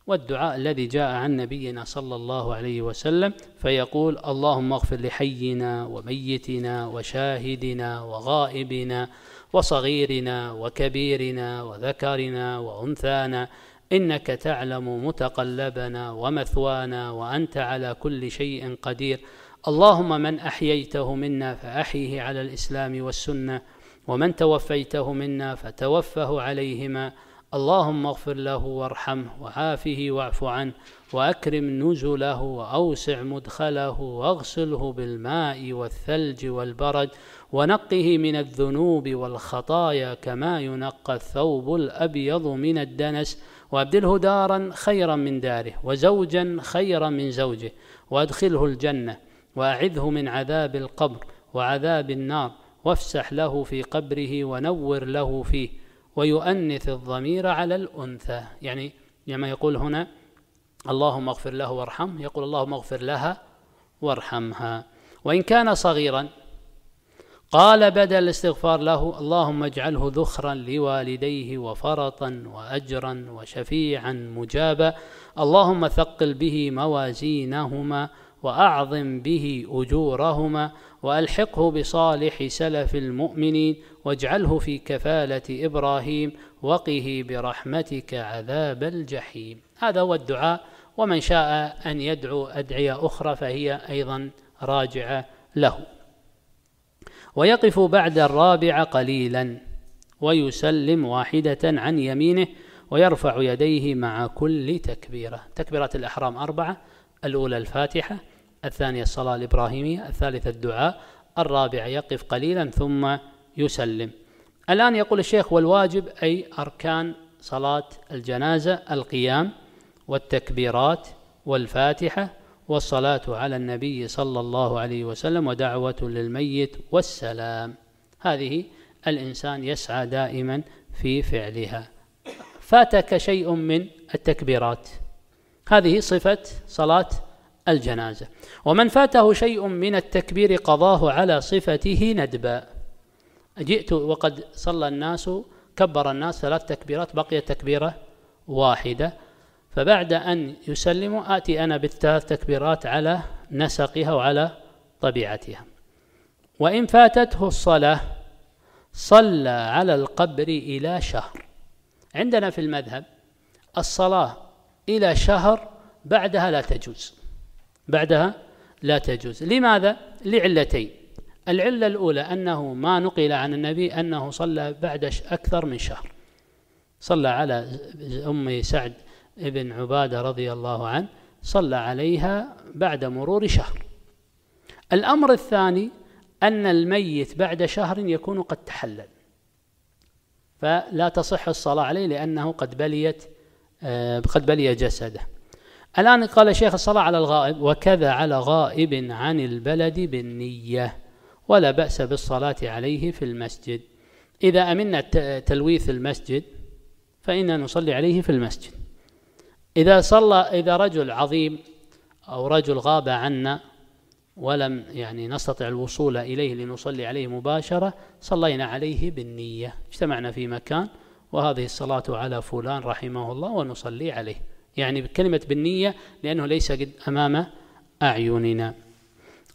والدعاء الذي جاء عن نبينا صلى الله عليه وسلم فيقول اللهم اغفر لحينا وميتنا وشاهدنا وغائبنا وصغيرنا وكبيرنا وذكرنا وانثانا انك تعلم متقلبنا ومثوانا وانت على كل شيء قدير اللهم من احييته منا فاحيه على الاسلام والسنه ومن توفيته منا فتوفه عليهما اللهم اغفر له وارحمه وعافه واعف عنه واكرم نزله واوسع مدخله واغسله بالماء والثلج والبرد ونقه من الذنوب والخطايا كما ينقى الثوب الابيض من الدنس وابدله دارا خيرا من داره وزوجا خيرا من زوجه وادخله الجنه واعذه من عذاب القبر وعذاب النار وافسح له في قبره ونور له فيه ويؤنث الضمير على الأنثى يعني لما يقول هنا اللهم اغفر له وارحمه يقول اللهم اغفر لها وارحمها وإن كان صغيرا قال بدل الاستغفار له اللهم اجعله ذخرا لوالديه وفرطا وأجرا وشفيعا مجابا اللهم ثقل به موازينهما واعظم به اجورهما والحقه بصالح سلف المؤمنين واجعله في كفاله ابراهيم وقه برحمتك عذاب الجحيم هذا هو الدعاء ومن شاء ان يدعو ادعيه اخرى فهي ايضا راجعه له ويقف بعد الرابعه قليلا ويسلم واحده عن يمينه ويرفع يديه مع كل تكبيره تكبيرات الاحرام اربعه الاولى الفاتحه الثانية الصلاة الإبراهيمية الثالثة الدعاء الرابعة يقف قليلا ثم يسلم الآن يقول الشيخ والواجب أي أركان صلاة الجنازة القيام والتكبيرات والفاتحة والصلاة على النبي صلى الله عليه وسلم ودعوة للميت والسلام هذه الإنسان يسعى دائما في فعلها فاتك شيء من التكبيرات هذه صفة صلاة الجنازة ومن فاته شيء من التكبير قضاه على صفته ندبا جئت وقد صلى الناس كبر الناس ثلاث تكبيرات بقي تكبيرة واحدة فبعد أن يسلموا آتي أنا بالثلاث تكبيرات على نسقها وعلى طبيعتها وإن فاتته الصلاة صلى على القبر إلى شهر عندنا في المذهب الصلاة إلى شهر بعدها لا تجوز بعدها لا تجوز لماذا؟ لعلتين العلة الأولى أنه ما نقل عن النبي أنه صلى بعد أكثر من شهر صلى على أم سعد بن عبادة رضي الله عنه صلى عليها بعد مرور شهر الأمر الثاني أن الميت بعد شهر يكون قد تحلل فلا تصح الصلاة عليه لأنه قد بليت آه، قد بلي جسده الآن قال الشيخ الصلاة على الغائب وكذا على غائب عن البلد بالنية ولا بأس بالصلاة عليه في المسجد إذا أمنا تلويث المسجد فإنا نصلي عليه في المسجد إذا صلى إذا رجل عظيم أو رجل غاب عنا ولم يعني نستطع الوصول إليه لنصلي عليه مباشرة صلينا عليه بالنية اجتمعنا في مكان وهذه الصلاة على فلان رحمه الله ونصلي عليه يعني بكلمة بالنية لأنه ليس قد أمام أعيننا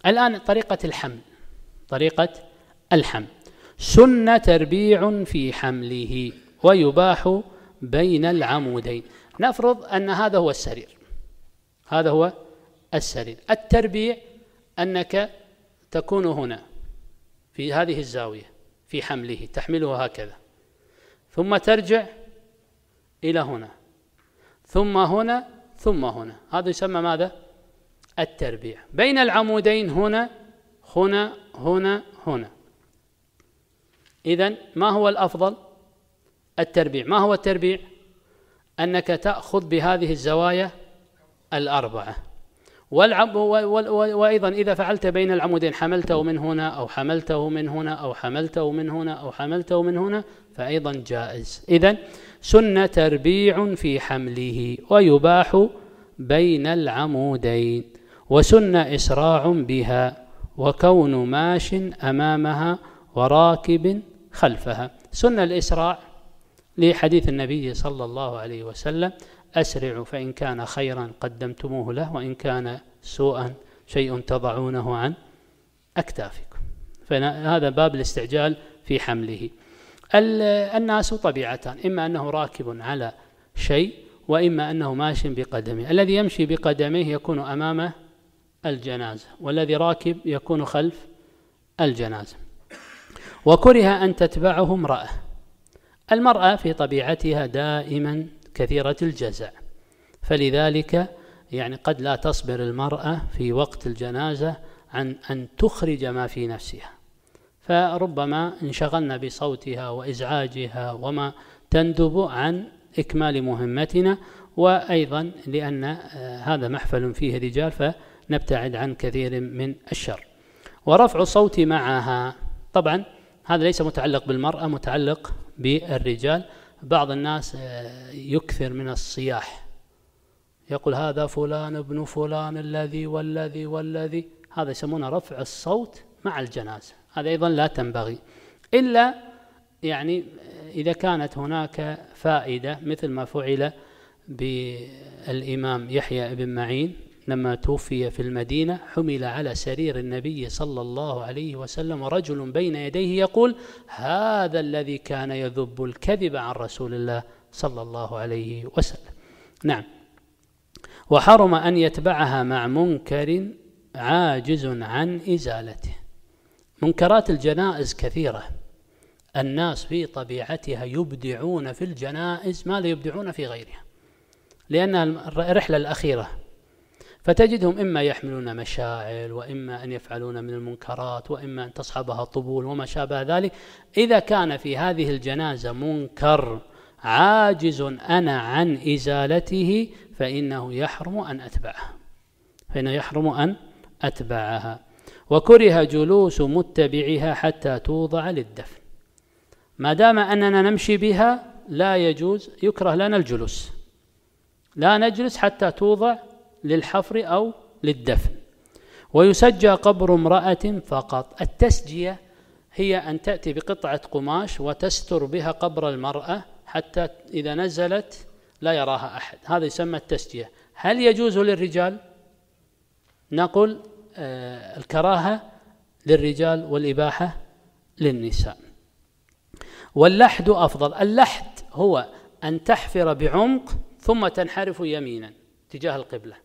الآن طريقة الحمل طريقة الحمل سن تربيع في حمله ويباح بين العمودين نفرض أن هذا هو السرير هذا هو السرير التربيع أنك تكون هنا في هذه الزاوية في حمله تحمله هكذا ثم ترجع إلى هنا ثم هنا ثم هنا هذا يسمى ماذا التربيع بين العمودين هنا هنا هنا هنا إذا ما هو الأفضل التربيع ما هو التربيع أنك تأخذ بهذه الزوايا الأربعة والعب وأيضا إذا فعلت بين العمودين حملته من هنا أو حملته من هنا أو حملته من هنا أو حملته من هنا فأيضا جائز إذا سن تربيع في حمله ويباح بين العمودين وسن إسراع بها وكون ماش أمامها وراكب خلفها سن الإسراع لحديث النبي صلى الله عليه وسلم أسرع فإن كان خيرا قدمتموه له وإن كان سوءا شيء تضعونه عن أكتافكم فهذا باب الاستعجال في حمله الناس طبيعتان إما أنه راكب على شيء وإما أنه ماش بقدمه الذي يمشي بقدميه يكون أمامه الجنازة والذي راكب يكون خلف الجنازة وكره أن تتبعه امرأة المرأة في طبيعتها دائما كثيرة الجزع فلذلك يعني قد لا تصبر المرأة في وقت الجنازة عن أن تخرج ما في نفسها فربما انشغلنا بصوتها وإزعاجها وما تندب عن إكمال مهمتنا وأيضا لأن آه، هذا محفل فيه رجال فنبتعد عن كثير من الشر ورفع الصوت معها طبعا هذا ليس متعلق بالمرأة متعلق بالرجال بعض الناس آه، يكثر من الصياح يقول هذا فلان ابن فلان الذي والذي والذي هذا يسمونه رفع الصوت مع الجنازة هذا أيضا لا تنبغي إلا يعني إذا كانت هناك فائدة مثل ما فعل بالإمام يحيى بن معين لما توفي في المدينة حمل على سرير النبي صلى الله عليه وسلم رجل بين يديه يقول هذا الذي كان يذب الكذب عن رسول الله صلى الله عليه وسلم نعم وحرم أن يتبعها مع منكر عاجز عن إزالته منكرات الجنائز كثيرة الناس في طبيعتها يبدعون في الجنائز ما لا يبدعون في غيرها لأنها الرحلة الأخيرة فتجدهم إما يحملون مشاعل وإما أن يفعلون من المنكرات وإما أن تصحبها طبول وما شابه ذلك إذا كان في هذه الجنازة منكر عاجز أنا عن إزالته فإنه يحرم أن أتبعه فإنه يحرم أن أتبعها وكره جلوس متبعها حتى توضع للدفن ما دام أننا نمشي بها لا يجوز يكره لنا الجلوس لا نجلس حتى توضع للحفر أو للدفن ويسجى قبر امرأة فقط التسجية هي أن تأتي بقطعة قماش وتستر بها قبر المرأة حتى إذا نزلت لا يراها أحد هذا يسمى التسجية هل يجوز للرجال؟ نقول آه، الكراهة للرجال والإباحة للنساء واللحد أفضل اللحد هو أن تحفر بعمق ثم تنحرف يمينا تجاه القبلة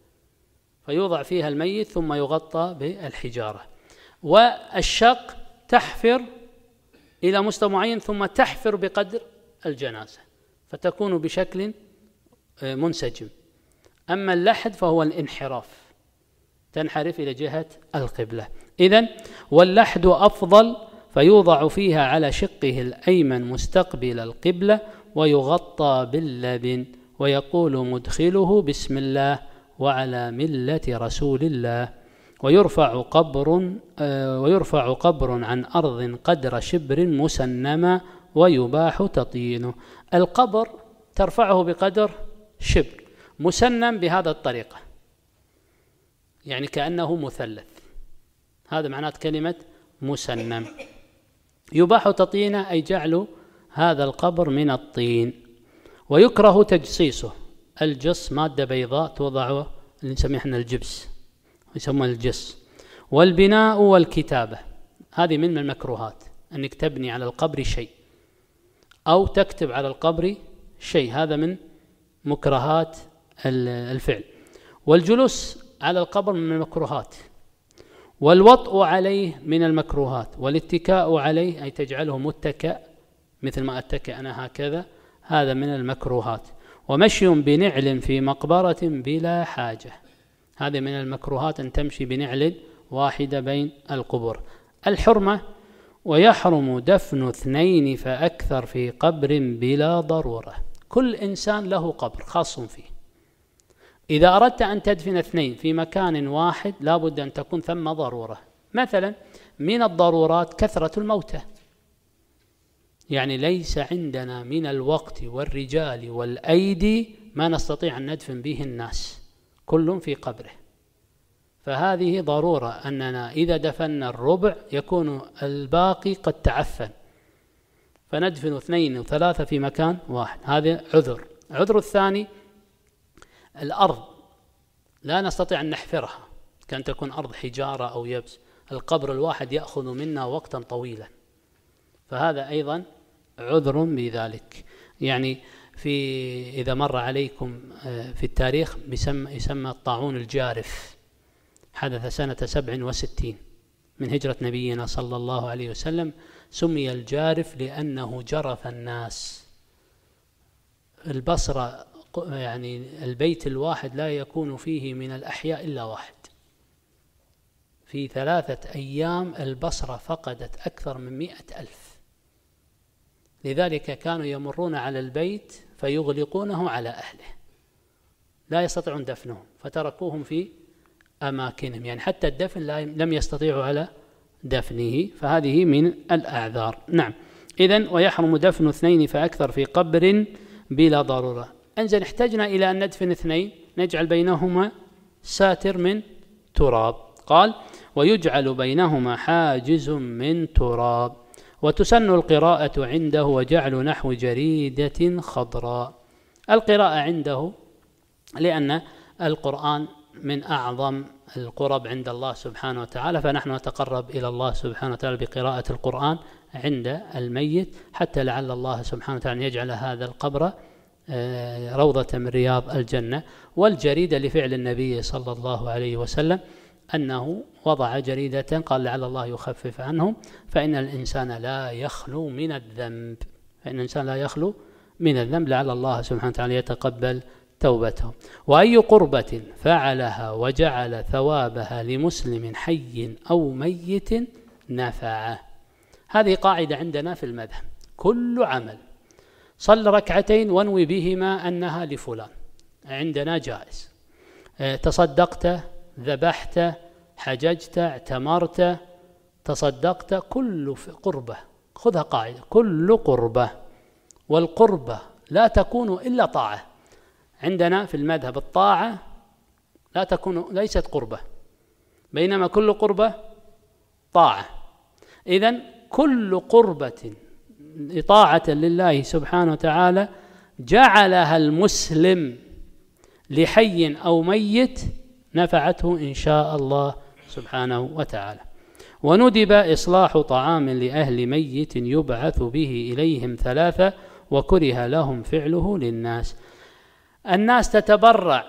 فيوضع فيها الميت ثم يغطى بالحجارة والشق تحفر إلى مستوى معين ثم تحفر بقدر الجنازة فتكون بشكل آه، منسجم أما اللحد فهو الانحراف تنحرف إلى جهة القبلة إذا واللحد أفضل فيوضع فيها على شقه الأيمن مستقبل القبلة ويغطى باللبن ويقول مدخله بسم الله وعلى ملة رسول الله ويرفع قبر آه، ويرفع قبر عن أرض قدر شبر مسنما ويباح تطيينه القبر ترفعه بقدر شبر مسنم بهذا الطريقة يعني كأنه مثلث هذا معنات كلمة مسنم يباح تطيينه أي جعل هذا القبر من الطين ويكره تجصيصه الجص مادة بيضاء توضع اللي نسميه احنا الجبس يسمى الجص والبناء والكتابة هذه من المكروهات أنك تبني على القبر شيء أو تكتب على القبر شيء هذا من مكرهات الفعل والجلوس على القبر من المكروهات والوطء عليه من المكروهات والاتكاء عليه أي تجعله متكأ مثل ما أتكأ أنا هكذا هذا من المكروهات ومشي بنعل في مقبرة بلا حاجة هذه من المكروهات أن تمشي بنعل واحدة بين القبور الحرمة ويحرم دفن اثنين فأكثر في قبر بلا ضرورة كل إنسان له قبر خاص فيه إذا أردت أن تدفن اثنين في مكان واحد لابد أن تكون ثم ضرورة مثلا من الضرورات كثرة الموتى يعني ليس عندنا من الوقت والرجال والأيدي ما نستطيع أن ندفن به الناس كل في قبره فهذه ضرورة أننا إذا دفنا الربع يكون الباقي قد تعفن فندفن اثنين وثلاثة في مكان واحد هذا عذر عذر الثاني الأرض لا نستطيع أن نحفرها كأن تكون أرض حجارة أو يبس القبر الواحد يأخذ منا وقتا طويلا فهذا أيضا عذر بذلك يعني في إذا مر عليكم آه، في التاريخ يسمى, يسمى الطاعون الجارف حدث سنة سبع وستين من هجرة نبينا صلى الله عليه وسلم سمي الجارف لأنه جرف الناس البصرة يعني البيت الواحد لا يكون فيه من الأحياء إلا واحد في ثلاثة أيام البصرة فقدت أكثر من مئة ألف لذلك كانوا يمرون على البيت فيغلقونه على أهله لا يستطيعون دفنهم فتركوهم في أماكنهم يعني حتى الدفن لم يستطيعوا على دفنه فهذه من الأعذار نعم إذا ويحرم دفن اثنين فأكثر في قبر بلا ضرورة انزل احتجنا إلى أن ندفن اثنين نجعل بينهما ساتر من تراب قال ويجعل بينهما حاجز من تراب وتسن القراءة عنده وجعل نحو جريدة خضراء القراءة عنده لأن القرآن من أعظم القرب عند الله سبحانه وتعالى فنحن نتقرب إلى الله سبحانه وتعالى بقراءة القرآن عند الميت حتى لعل الله سبحانه وتعالى يجعل هذا القبر آه، روضة من رياض الجنة والجريدة لفعل النبي صلى الله عليه وسلم أنه وضع جريدة قال لعل الله يخفف عنهم فإن الإنسان لا يخلو من الذنب فإن الإنسان لا يخلو من الذنب لعل الله سبحانه وتعالى يتقبل توبتهم وأي قربة فعلها وجعل ثوابها لمسلم حي أو ميت نفعه هذه قاعدة عندنا في المذهب كل عمل صل ركعتين وانوي بهما أنها لفلان عندنا جائز آه، تصدقت ذبحت حججت اعتمرت تصدقت كل قربة خذها قاعدة كل قربة والقربة لا تكون إلا طاعة عندنا في المذهب الطاعة لا تكون ليست قربة بينما كل قربة طاعة إذا كل قربة إطاعة لله سبحانه وتعالى جعلها المسلم لحي أو ميت نفعته إن شاء الله سبحانه وتعالى وندب إصلاح طعام لأهل ميت يبعث به إليهم ثلاثة وكره لهم فعله للناس الناس تتبرع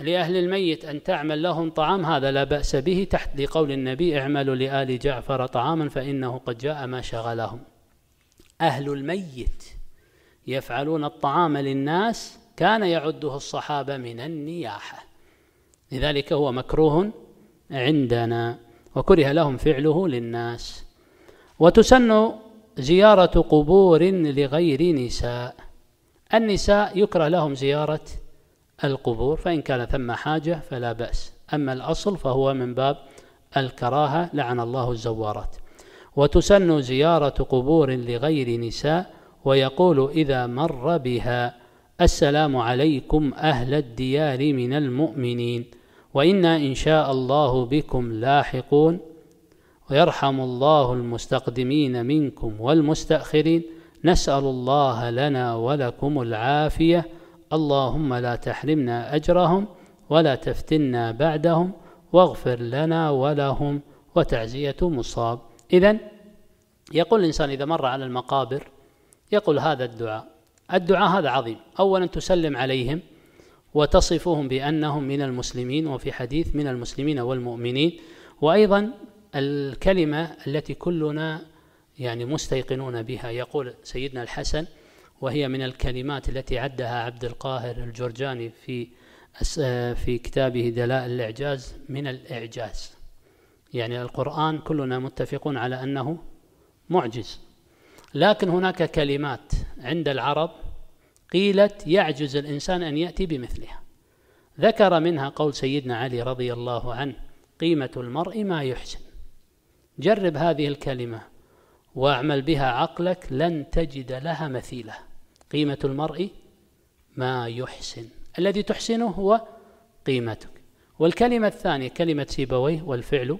لأهل الميت أن تعمل لهم طعام هذا لا بأس به تحت لقول النبي اعملوا لآل جعفر طعاما فإنه قد جاء ما شغلهم أهل الميت يفعلون الطعام للناس كان يعده الصحابة من النياحة لذلك هو مكروه عندنا وكره لهم فعله للناس وتسن زيارة قبور لغير نساء النساء يكره لهم زيارة القبور فإن كان ثم حاجة فلا بأس أما الأصل فهو من باب الكراهة لعن الله الزوارات وتسن زيارة قبور لغير نساء ويقول إذا مر بها السلام عليكم أهل الديار من المؤمنين وإنا إن شاء الله بكم لاحقون ويرحم الله المستقدمين منكم والمستأخرين نسأل الله لنا ولكم العافية اللهم لا تحرمنا أجرهم ولا تفتنا بعدهم واغفر لنا ولهم وتعزية مصاب إذا يقول الإنسان إذا مر على المقابر يقول هذا الدعاء الدعاء هذا عظيم أولا تسلم عليهم وتصفهم بأنهم من المسلمين وفي حديث من المسلمين والمؤمنين وأيضا الكلمة التي كلنا يعني مستيقنون بها يقول سيدنا الحسن وهي من الكلمات التي عدها عبد القاهر الجرجاني في في كتابه دلائل الإعجاز من الإعجاز يعني القرآن كلنا متفقون على أنه معجز لكن هناك كلمات عند العرب قيلت يعجز الإنسان أن يأتي بمثلها ذكر منها قول سيدنا علي رضي الله عنه قيمة المرء ما يحسن جرب هذه الكلمة واعمل بها عقلك لن تجد لها مثيلة قيمة المرء ما يحسن الذي تحسنه هو قيمتك والكلمة الثانية كلمة سيبويه والفعل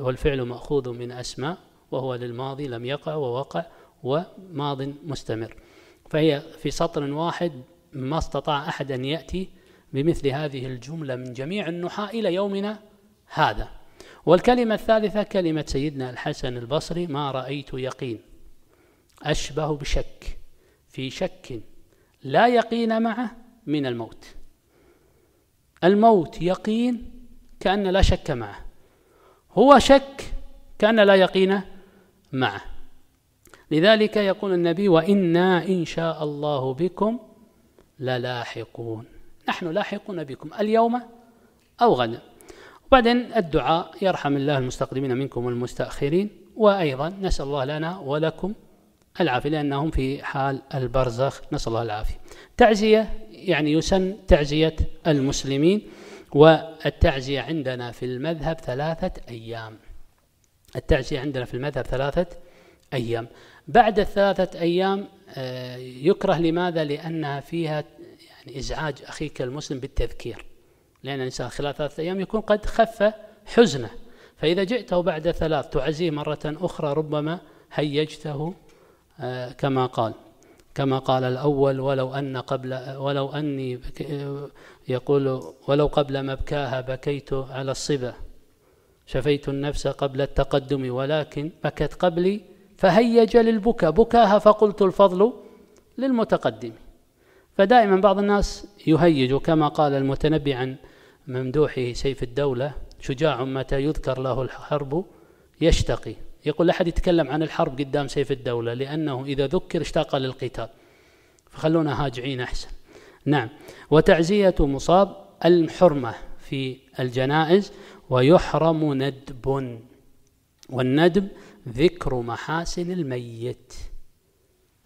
والفعل مأخوذ من أسماء وهو للماضي لم يقع ووقع وماض مستمر فهي في سطر واحد ما استطاع أحد أن يأتي بمثل هذه الجملة من جميع النحاء إلى يومنا هذا والكلمة الثالثة كلمة سيدنا الحسن البصري ما رأيت يقين أشبه بشك في شك لا يقين معه من الموت الموت يقين كأن لا شك معه هو شك كان لا يقين معه لذلك يقول النبي وإنا إن شاء الله بكم للاحقون نحن لاحقون بكم اليوم أو غدا وبعدين الدعاء يرحم الله المستقدمين منكم والمستأخرين وأيضا نسأل الله لنا ولكم العافية لأنهم في حال البرزخ نسأل الله العافية تعزية يعني يسن تعزية المسلمين والتعزية عندنا في المذهب ثلاثة أيام التعزية عندنا في المذهب ثلاثة أيام بعد الثلاثة أيام آه، يكره لماذا؟ لأنها فيها يعني إزعاج أخيك المسلم بالتذكير لأن الإنسان خلال ثلاثة أيام يكون قد خف حزنه فإذا جئته بعد ثلاث تعزيه مرة أخرى ربما هيجته آه، كما قال كما قال الأول ولو أن قبل ولو أني يقول ولو قبل مبكاها بكيت على الصبا شفيت النفس قبل التقدم ولكن بكت قبلي فهيج للبكاء بكاها فقلت الفضل للمتقدم فدائما بعض الناس يهيج كما قال المتنبي عن ممدوحه سيف الدولة شجاع متى يذكر له الحرب يشتقي يقول لا أحد يتكلم عن الحرب قدام سيف الدولة لأنه إذا ذكر اشتاق للقتال فخلونا هاجعين أحسن نعم وتعزية مصاب الحرمة في الجنائز ويحرم ندب والندب ذكر محاسن الميت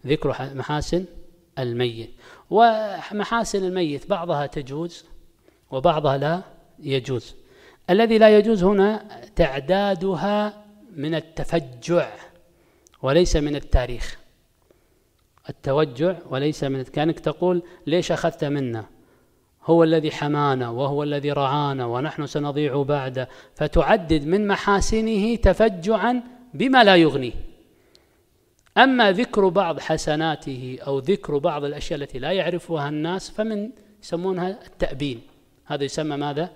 ذكر محاسن الميت ومحاسن الميت بعضها تجوز وبعضها لا يجوز الذي لا يجوز هنا تعدادها من التفجع وليس من التاريخ التوجع وليس من كانك تقول ليش أخذت منا هو الذي حمانا وهو الذي رعانا ونحن سنضيع بعده فتعدد من محاسنه تفجعا بما لا يغنيه أما ذكر بعض حسناته أو ذكر بعض الأشياء التي لا يعرفها الناس فمن يسمونها التأبين هذا يسمى ماذا؟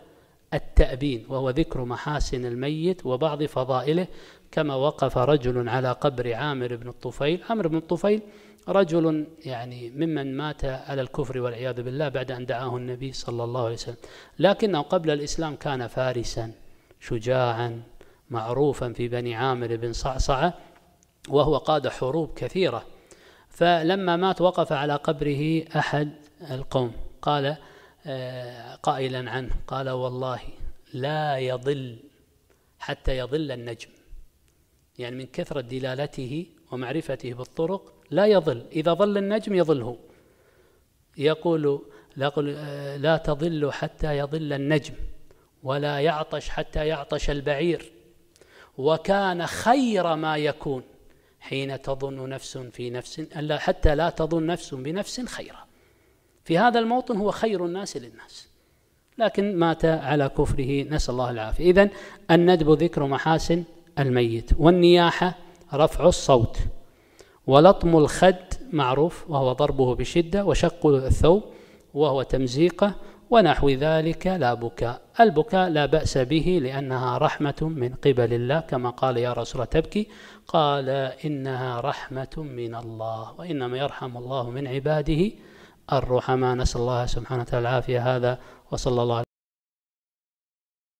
التأبين وهو ذكر محاسن الميت وبعض فضائله كما وقف رجل على قبر عامر بن الطفيل عامر بن الطفيل رجل يعني ممن مات على الكفر والعياذ بالله بعد أن دعاه النبي صلى الله عليه وسلم لكنه قبل الإسلام كان فارسا شجاعا معروفا في بني عامر بن صعصعة وهو قاد حروب كثيرة فلما مات وقف على قبره أحد القوم قال آه، قائلا عنه قال والله لا يضل حتى يضل النجم يعني من كثرة دلالته ومعرفته بالطرق لا يضل إذا ضل النجم يضله يقول آه، لا تضل حتى يضل النجم ولا يعطش حتى يعطش البعير وكان خير ما يكون حين تظن نفس في نفس ألا حتى لا تظن نفس بنفس خيرا في هذا الموطن هو خير الناس للناس لكن مات على كفره نسأل الله العافية إذا الندب ذكر محاسن الميت والنياحة رفع الصوت ولطم الخد معروف وهو ضربه بشدة وشق الثوب وهو تمزيقه ونحو ذلك لا بكاء البكاء لا بأس به لأنها رحمة من قبل الله كما قال يا رسول تبكي قال إنها رحمة من الله وإنما يرحم الله من عباده الرحماء نسأل الله سبحانه وتعالى العافية هذا وصلى الله